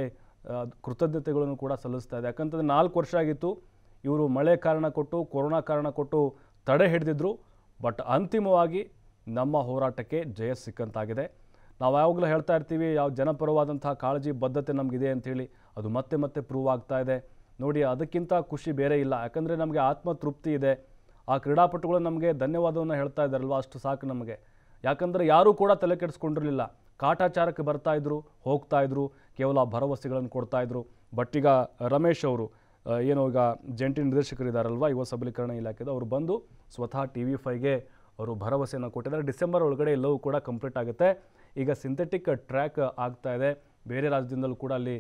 ಕೃತಜ್ಞತೆಗಳನ್ನು ಕೂಡ ಸಲ್ಲಿಸ್ತಾ ಇದೆ ಯಾಕಂತಂದರೆ ನಾಲ್ಕು ವರ್ಷ ಆಗಿತ್ತು ಇವರು ಮಳೆ ಕಾರಣ ಕೊಟ್ಟು ಕೊರೋನಾ ಕಾರಣ ಕೊಟ್ಟು ತಡೆ ಹಿಡಿದಿದ್ರು ಬಟ್ ಅಂತಿಮವಾಗಿ ನಮ್ಮ ಹೋರಾಟಕ್ಕೆ ಜಯ ಸಿಕ್ಕಂತಾಗಿದೆ ನಾವು ಯಾವಾಗಲೂ ಹೇಳ್ತಾ ಇರ್ತೀವಿ ಯಾವ ಜನಪರವಾದಂತಹ ಕಾಳಜಿ ಬದ್ಧತೆ ನಮಗಿದೆ ಅಂಥೇಳಿ ಅದು ಮತ್ತೆ ಮತ್ತೆ ಪ್ರೂವ್ ಆಗ್ತಾ ಇದೆ ನೋಡಿ ಅದಕ್ಕಿಂತ ಖುಷಿ ಬೇರೆ ಇಲ್ಲ ಯಾಕಂದರೆ ನಮಗೆ ಆತ್ಮತೃಪ್ತಿ ಇದೆ ಆ ಕ್ರೀಡಾಪಟುಗಳು ನಮಗೆ ಧನ್ಯವಾದವನ್ನು ಹೇಳ್ತಾ ಇದ್ದಾರಲ್ವ ಅಷ್ಟು ಸಾಕು ನಮಗೆ ಯಾಕಂದರೆ ಯಾರೂ ಕೂಡ ತಲೆ ಕೆಡಿಸ್ಕೊಂಡಿರಲಿಲ್ಲ ಕಾಟಾಚಾರಕ್ಕೆ ಬರ್ತಾ ಹೋಗ್ತಾ ಹೋಗ್ತಾಯಿದ್ರು ಕೇವಲ ಭರವಸೆಗಳನ್ನು ಕೊಡ್ತಾಯಿದ್ರು ಬಟ್ ಈಗ ರಮೇಶ್ ಅವರು ಏನು ಈಗ ಜಂಟಿ ನಿರ್ದೇಶಕರಿದ್ದಾರಲ್ವ ಯುವ ಸಬಲೀಕರಣ ಇಲಾಖೆದು ಅವರು ಬಂದು ಸ್ವತಃ ಟಿ ವಿ ಫೈಗೆ ಅವರು ಭರವಸೆಯನ್ನು ಕೊಟ್ಟಿದ್ದಾರೆ ಡಿಸೆಂಬರ್ ಒಳಗಡೆ ಎಲ್ಲವೂ ಕೂಡ ಕಂಪ್ಲೀಟ್ ಆಗುತ್ತೆ ಈಗ ಸಿಂಥೆಟಿಕ್ ಟ್ರ್ಯಾಕ್ ಆಗ್ತಾ ಇದೆ ಬೇರೆ ರಾಜ್ಯದಿಂದಲೂ ಕೂಡ ಅಲ್ಲಿ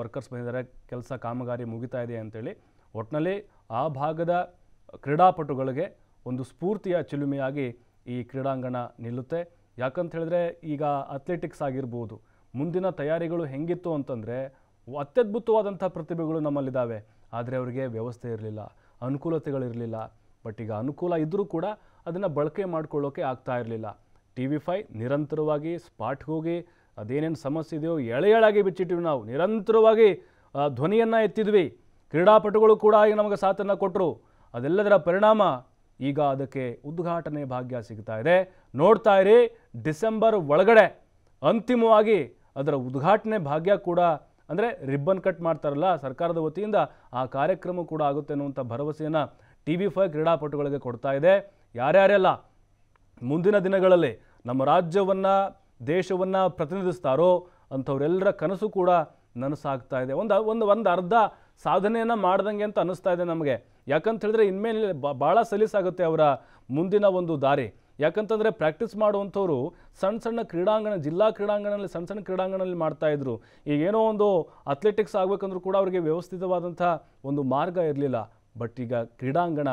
ವರ್ಕರ್ಸ್ ಬಂದಿದ್ದಾರೆ ಕೆಲಸ ಕಾಮಗಾರಿ ಮುಗಿತಾ ಇದೆ ಅಂತೇಳಿ ಒಟ್ಟಿನಲ್ಲಿ ಆ ಭಾಗದ ಕ್ರೀಡಾಪಟುಗಳಿಗೆ ಒಂದು ಸ್ಫೂರ್ತಿಯ ಚಿಲುಮೆಯಾಗಿ ಈ ಕ್ರೀಡಾಂಗಣ ನಿಲ್ಲುತ್ತೆ ಯಾಕಂತ ಹೇಳಿದ್ರೆ ಈಗ ಅಥ್ಲೆಟಿಕ್ಸ್ ಆಗಿರ್ಬೋದು ಮುಂದಿನ ತಯಾರಿಗಳು ಹೆಂಗಿತ್ತು ಅಂತಂದರೆ ಅತ್ಯದ್ಭುತವಾದಂಥ ಪ್ರತಿಭೆಗಳು ನಮ್ಮಲ್ಲಿದ್ದಾವೆ ಆದರೆ ಅವರಿಗೆ ವ್ಯವಸ್ಥೆ ಇರಲಿಲ್ಲ ಅನುಕೂಲತೆಗಳಿರಲಿಲ್ಲ ಬಟ್ ಈಗ ಅನುಕೂಲ ಇದ್ದರೂ ಕೂಡ ಅದನ್ನು ಬಳಕೆ ಮಾಡ್ಕೊಳ್ಳೋಕೆ ಆಗ್ತಾ ಇರಲಿಲ್ಲ ಟಿ ವಿ ಫೈ ನಿರಂತರವಾಗಿ ಸ್ಪಾಟ್ಗೆ ಹೋಗಿ ಅದೇನೇನು ಸಮಸ್ಯೆ ಇದೆಯೋ ಎಳೆ ಎಳಾಗಿ ಬಿಚ್ಚಿಟ್ಟಿವಿ ನಾವು ನಿರಂತರವಾಗಿ ಧ್ವನಿಯನ್ನು ಎತ್ತಿದ್ವಿ ಕ್ರೀಡಾಪಟುಗಳು ಕೂಡ ಈಗ ನಮಗೆ ಸಾಥನ್ನು ಕೊಟ್ಟರು ಅದೆಲ್ಲದರ ಪರಿಣಾಮ ಈಗ ಅದಕ್ಕೆ ಉದ್ಘಾಟನೆ ಭಾಗ್ಯ ಸಿಗ್ತಾ ಇದೆ ನೋಡ್ತಾ ಇರಿ ಡಿಸೆಂಬರ್ ಒಳಗಡೆ ಅಂತಿಮವಾಗಿ ಅದರ ಉದ್ಘಾಟನೆ ಭಾಗ್ಯ ಕೂಡ ಅಂದರೆ ರಿಬ್ಬನ್ ಕಟ್ ಮಾಡ್ತಾರಲ್ಲ ಸರ್ಕಾರದ ವತಿಯಿಂದ ಆ ಕಾರ್ಯಕ್ರಮ ಕೂಡ ಆಗುತ್ತೆ ಅನ್ನುವಂಥ ಭರವಸೆಯನ್ನು ಟಿ ವಿ ಫೈವ್ ಕ್ರೀಡಾಪಟುಗಳಿಗೆ ಕೊಡ್ತಾ ಇದೆ ಯಾರ್ಯಾರೆಲ್ಲ ಮುಂದಿನ ದಿನಗಳಲ್ಲಿ ನಮ್ಮ ರಾಜ್ಯವನ್ನು ದೇಶವನ್ನು ಪ್ರತಿನಿಧಿಸ್ತಾರೋ ಅಂಥವರೆಲ್ಲರ ಕನಸು ಕೂಡ ನನಸಾಗ್ತಾ ಇದೆ ಒಂದು ಒಂದು ಒಂದು ಅರ್ಧ ಸಾಧನೆಯನ್ನು ಮಾಡ್ದಂಗೆ ಅಂತ ಅನ್ನಿಸ್ತಾ ಇದೆ ನಮಗೆ ಯಾಕಂತ ಹೇಳಿದ್ರೆ ಇನ್ಮೇಲೆ ಭಾಳ ಸಲೀಸಾಗುತ್ತೆ ಅವರ ಮುಂದಿನ ಒಂದು ದಾರಿ ಯಾಕಂತಂದರೆ ಪ್ರಾಕ್ಟೀಸ್ ಮಾಡುವಂಥವ್ರು ಸಣ್ಣ ಸಣ್ಣ ಕ್ರೀಡಾಂಗಣ ಜಿಲ್ಲಾ ಕ್ರೀಡಾಂಗಣದಲ್ಲಿ ಸಣ್ಣ ಸಣ್ಣ ಕ್ರೀಡಾಂಗಣದಲ್ಲಿ ಮಾಡ್ತಾಯಿದ್ರು ಈಗ ಏನೋ ಒಂದು ಅಥ್ಲೆಟಿಕ್ಸ್ ಆಗಬೇಕಂದ್ರೂ ಕೂಡ ಅವರಿಗೆ ವ್ಯವಸ್ಥಿತವಾದಂಥ ಒಂದು ಮಾರ್ಗ ಇರಲಿಲ್ಲ ಬಟ್ ಈಗ ಕ್ರೀಡಾಂಗಣ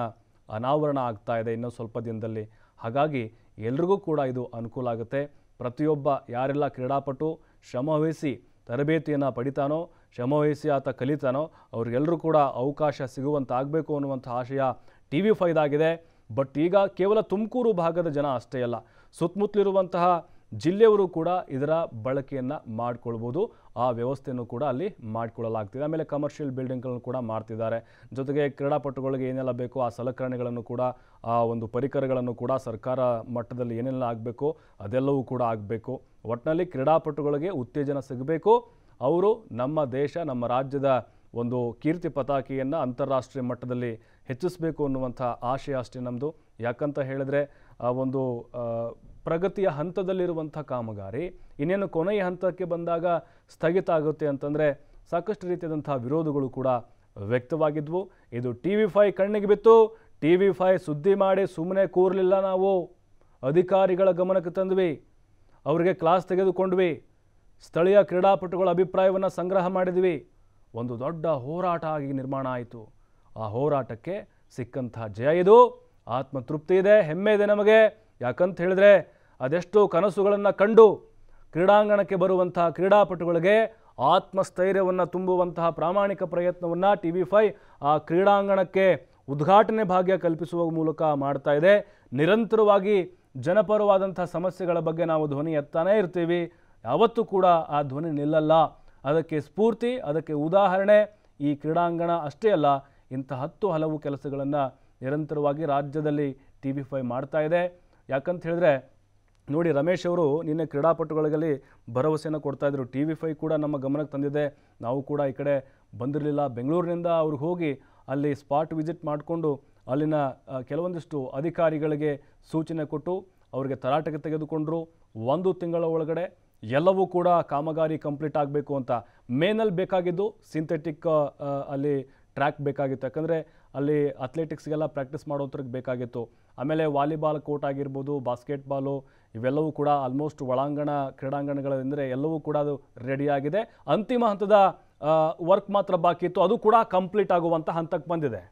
ಅನಾವರಣ ಆಗ್ತಾ ಇದೆ ಇನ್ನೊಂದು ಸ್ವಲ್ಪ ದಿನದಲ್ಲಿ ಹಾಗಾಗಿ ಎಲ್ರಿಗೂ ಕೂಡ ಇದು ಅನುಕೂಲ ಆಗುತ್ತೆ ಪ್ರತಿಯೊಬ್ಬ ಯಾರೆಲ್ಲ ಕ್ರೀಡಾಪಟು ಶ್ರಮವಹಿಸಿ ತರಬೇತಿಯನ್ನು ಪಡಿತಾನೋ ಶ್ರಮವಹಿಸಿ ಆತ ಕಲಿತಾನೋ ಅವ್ರಿಗೆಲ್ಲರೂ ಕೂಡ ಅವಕಾಶ ಸಿಗುವಂತಾಗಬೇಕು ಅನ್ನುವಂಥ ಆಶಯ ಟಿ ವಿ ಫೈದಾಗಿದೆ ಬಟ್ ಈಗ ಕೇವಲ ತುಮಕೂರು ಭಾಗದ ಜನ ಅಷ್ಟೇ ಅಲ್ಲ ಸುತ್ತಮುತ್ತಲಿರುವಂತಹ ಜಿಲ್ಲೆಯವರು ಕೂಡ ಇದರ ಬಳಕೆಯನ್ನು ಮಾಡಿಕೊಳ್ಬೋದು ಆ ವ್ಯವಸ್ಥೆಯನ್ನು ಕೂಡ ಅಲ್ಲಿ ಮಾಡಿಕೊಳ್ಳಲಾಗ್ತಿದೆ ಆಮೇಲೆ ಕಮರ್ಷಿಯಲ್ ಬಿಲ್ಡಿಂಗ್ಗಳನ್ನು ಕೂಡ ಮಾಡ್ತಿದ್ದಾರೆ ಜೊತೆಗೆ ಕ್ರೀಡಾಪಟುಗಳಿಗೆ ಏನೆಲ್ಲ ಬೇಕೋ ಆ ಸಲಕರಣೆಗಳನ್ನು ಕೂಡ ಆ ಒಂದು ಪರಿಕರಗಳನ್ನು ಕೂಡ ಸರ್ಕಾರ ಮಟ್ಟದಲ್ಲಿ ಏನೆಲ್ಲ ಆಗಬೇಕು ಅದೆಲ್ಲವೂ ಕೂಡ ಆಗಬೇಕು ಒಟ್ಟಿನಲ್ಲಿ ಕ್ರೀಡಾಪಟುಗಳಿಗೆ ಉತ್ತೇಜನ ಸಿಗಬೇಕು ಅವರು ನಮ್ಮ ದೇಶ ನಮ್ಮ ರಾಜ್ಯದ ಒಂದು ಕೀರ್ತಿ ಪತಾಕಿಯನ್ನು ಅಂತಾರಾಷ್ಟ್ರೀಯ ಮಟ್ಟದಲ್ಲಿ ಹೆಚ್ಚಿಸಬೇಕು ಅನ್ನುವಂಥ ಆಶಯ ಅಷ್ಟೇ ನಮ್ಮದು ಯಾಕಂತ ಹೇಳಿದ್ರೆ ಆ ಒಂದು ಪ್ರಗತಿಯ ಹಂತದಲ್ಲಿರುವಂಥ ಕಾಮಗಾರಿ ಇನ್ನೇನು ಕೊನೆಯ ಹಂತಕ್ಕೆ ಬಂದಾಗ ಸ್ಥಗಿತ ಆಗುತ್ತೆ ಅಂತಂದರೆ ಸಾಕಷ್ಟು ರೀತಿಯಾದಂಥ ವಿರೋಧಗಳು ಕೂಡ ವ್ಯಕ್ತವಾಗಿದ್ವು ಇದು ಟಿ ವಿ ಫೈ ಕಣ್ಣಿಗೆ ಬಿತ್ತು ಟಿ ವಿ ಫೈ ಸುದ್ದಿ ಮಾಡಿ ಸುಮ್ಮನೆ ಕೂರಲಿಲ್ಲ ನಾವು ಅಧಿಕಾರಿಗಳ ಗಮನಕ್ಕೆ ತಂದ್ವಿ ಅವರಿಗೆ ಕ್ಲಾಸ್ ತೆಗೆದುಕೊಂಡ್ವಿ ಸ್ಥಳೀಯ ಕ್ರೀಡಾಪಟುಗಳ ಅಭಿಪ್ರಾಯವನ್ನು ಸಂಗ್ರಹ ಮಾಡಿದ್ವಿ ಒಂದು ದೊಡ್ಡ ಹೋರಾಟ ಆಗಿ ನಿರ್ಮಾಣ ಆಯಿತು ಆ ಹೋರಾಟಕ್ಕೆ ಸಿಕ್ಕಂಥ ಜಯ ಇದು ಆತ್ಮತೃಪ್ತಿ ಇದೆ ಹೆಮ್ಮೆ ಇದೆ ನಮಗೆ ಯಾಕಂತ ಹೇಳಿದ್ರೆ ಅದೆಷ್ಟೋ ಕನಸುಗಳನ್ನು ಕಂಡು ಕ್ರೀಡಾಂಗಣಕ್ಕೆ ಬರುವಂತಹ ಕ್ರೀಡಾಪಟುಗಳಿಗೆ ಆತ್ಮಸ್ಥೈರ್ಯವನ್ನು ತುಂಬುವಂತಹ ಪ್ರಾಮಾಣಿಕ ಪ್ರಯತ್ನವನ್ನು ಟಿ ವಿ ಫೈ ಆ ಕ್ರೀಡಾಂಗಣಕ್ಕೆ ಉದ್ಘಾಟನೆ ಭಾಗ್ಯ ಕಲ್ಪಿಸುವ ಮೂಲಕ ಮಾಡ್ತಾ ಇದೆ ನಿರಂತರವಾಗಿ ಜನಪರವಾದಂಥ ಸಮಸ್ಯೆಗಳ ಬಗ್ಗೆ ನಾವು ಧ್ವನಿ ಎತ್ತಾನೇ ಇರ್ತೀವಿ ಯಾವತ್ತೂ ಕೂಡ ಆ ಧ್ವನಿ ನಿಲ್ಲಲ್ಲ ಅದಕ್ಕೆ ಸ್ಫೂರ್ತಿ ಅದಕ್ಕೆ ಉದಾಹರಣೆ ಈ ಕ್ರೀಡಾಂಗಣ ಅಷ್ಟೇ ಅಲ್ಲ ಇಂಥ ಹತ್ತು ಹಲವು ಕೆಲಸಗಳನ್ನು ನಿರಂತರವಾಗಿ ರಾಜ್ಯದಲ್ಲಿ ಟಿ ವಿ ಫೈ ಮಾಡ್ತಾ ಇದೆ ಯಾಕಂತ ಹೇಳಿದ್ರೆ ನೋಡಿ ರಮೇಶ್ ಅವರು ನಿನ್ನೆ ಕ್ರೀಡಾಪಟುಗಳಿಗೆ ಭರವಸೆಯನ್ನು ಕೊಡ್ತಾಯಿದ್ರು ಟಿ ವಿ ಫೈ ಕೂಡ ನಮ್ಮ ಗಮನಕ್ಕೆ ತಂದಿದೆ ನಾವು ಕೂಡ ಈ ಕಡೆ ಬಂದಿರಲಿಲ್ಲ ಬೆಂಗಳೂರಿನಿಂದ ಅವ್ರಿಗೆ ಹೋಗಿ ಅಲ್ಲಿ ಸ್ಪಾಟ್ ವಿಸಿಟ್ ಮಾಡಿಕೊಂಡು ಅಲ್ಲಿನ ಕೆಲವೊಂದಿಷ್ಟು ಅಧಿಕಾರಿಗಳಿಗೆ ಸೂಚನೆ ಕೊಟ್ಟು ಅವರಿಗೆ ತರಾಟೆಗೆ ತೆಗೆದುಕೊಂಡರು ಒಂದು ತಿಂಗಳ ಒಳಗಡೆ ಎಲ್ಲವೂ ಕೂಡ ಕಾಮಗಾರಿ ಕಂಪ್ಲೀಟ್ ಆಗಬೇಕು ಅಂತ ಮೇನಲ್ಲಿ ಬೇಕಾಗಿದ್ದು ಸಿಂಥೆಟಿಕ್ ಅಲ್ಲಿ ಟ್ರ್ಯಾಕ್ ಬೇಕಾಗಿತ್ತು ಯಾಕಂದರೆ ಅಲ್ಲಿ ಅಥ್ಲೆಟಿಕ್ಸ್ಗೆಲ್ಲ ಪ್ರಾಕ್ಟೀಸ್ ಮಾಡೋಂಥಕ್ಕೆ ಬೇಕಾಗಿತ್ತು ಆಮೇಲೆ ವಾಲಿಬಾಲ್ ಕೋರ್ಟ್ ಆಗಿರ್ಬೋದು ಬಾಸ್ಕೆಟ್ಬಾಲು ಇವೆಲ್ಲವೂ ಕೂಡ ಆಲ್ಮೋಸ್ಟ್ ಒಳಾಂಗಣ ಕ್ರೀಡಾಂಗಣಗಳೆಂದರೆ ಎಲ್ಲವೂ ಕೂಡ ಅದು ರೆಡಿಯಾಗಿದೆ ಅಂತಿಮ ಹಂತದ ವರ್ಕ್ ಮಾತ್ರ ಬಾಕಿ ಇತ್ತು ಅದು ಕೂಡ ಕಂಪ್ಲೀಟ್ ಆಗುವಂಥ ಹಂತಕ್ಕೆ ಬಂದಿದೆ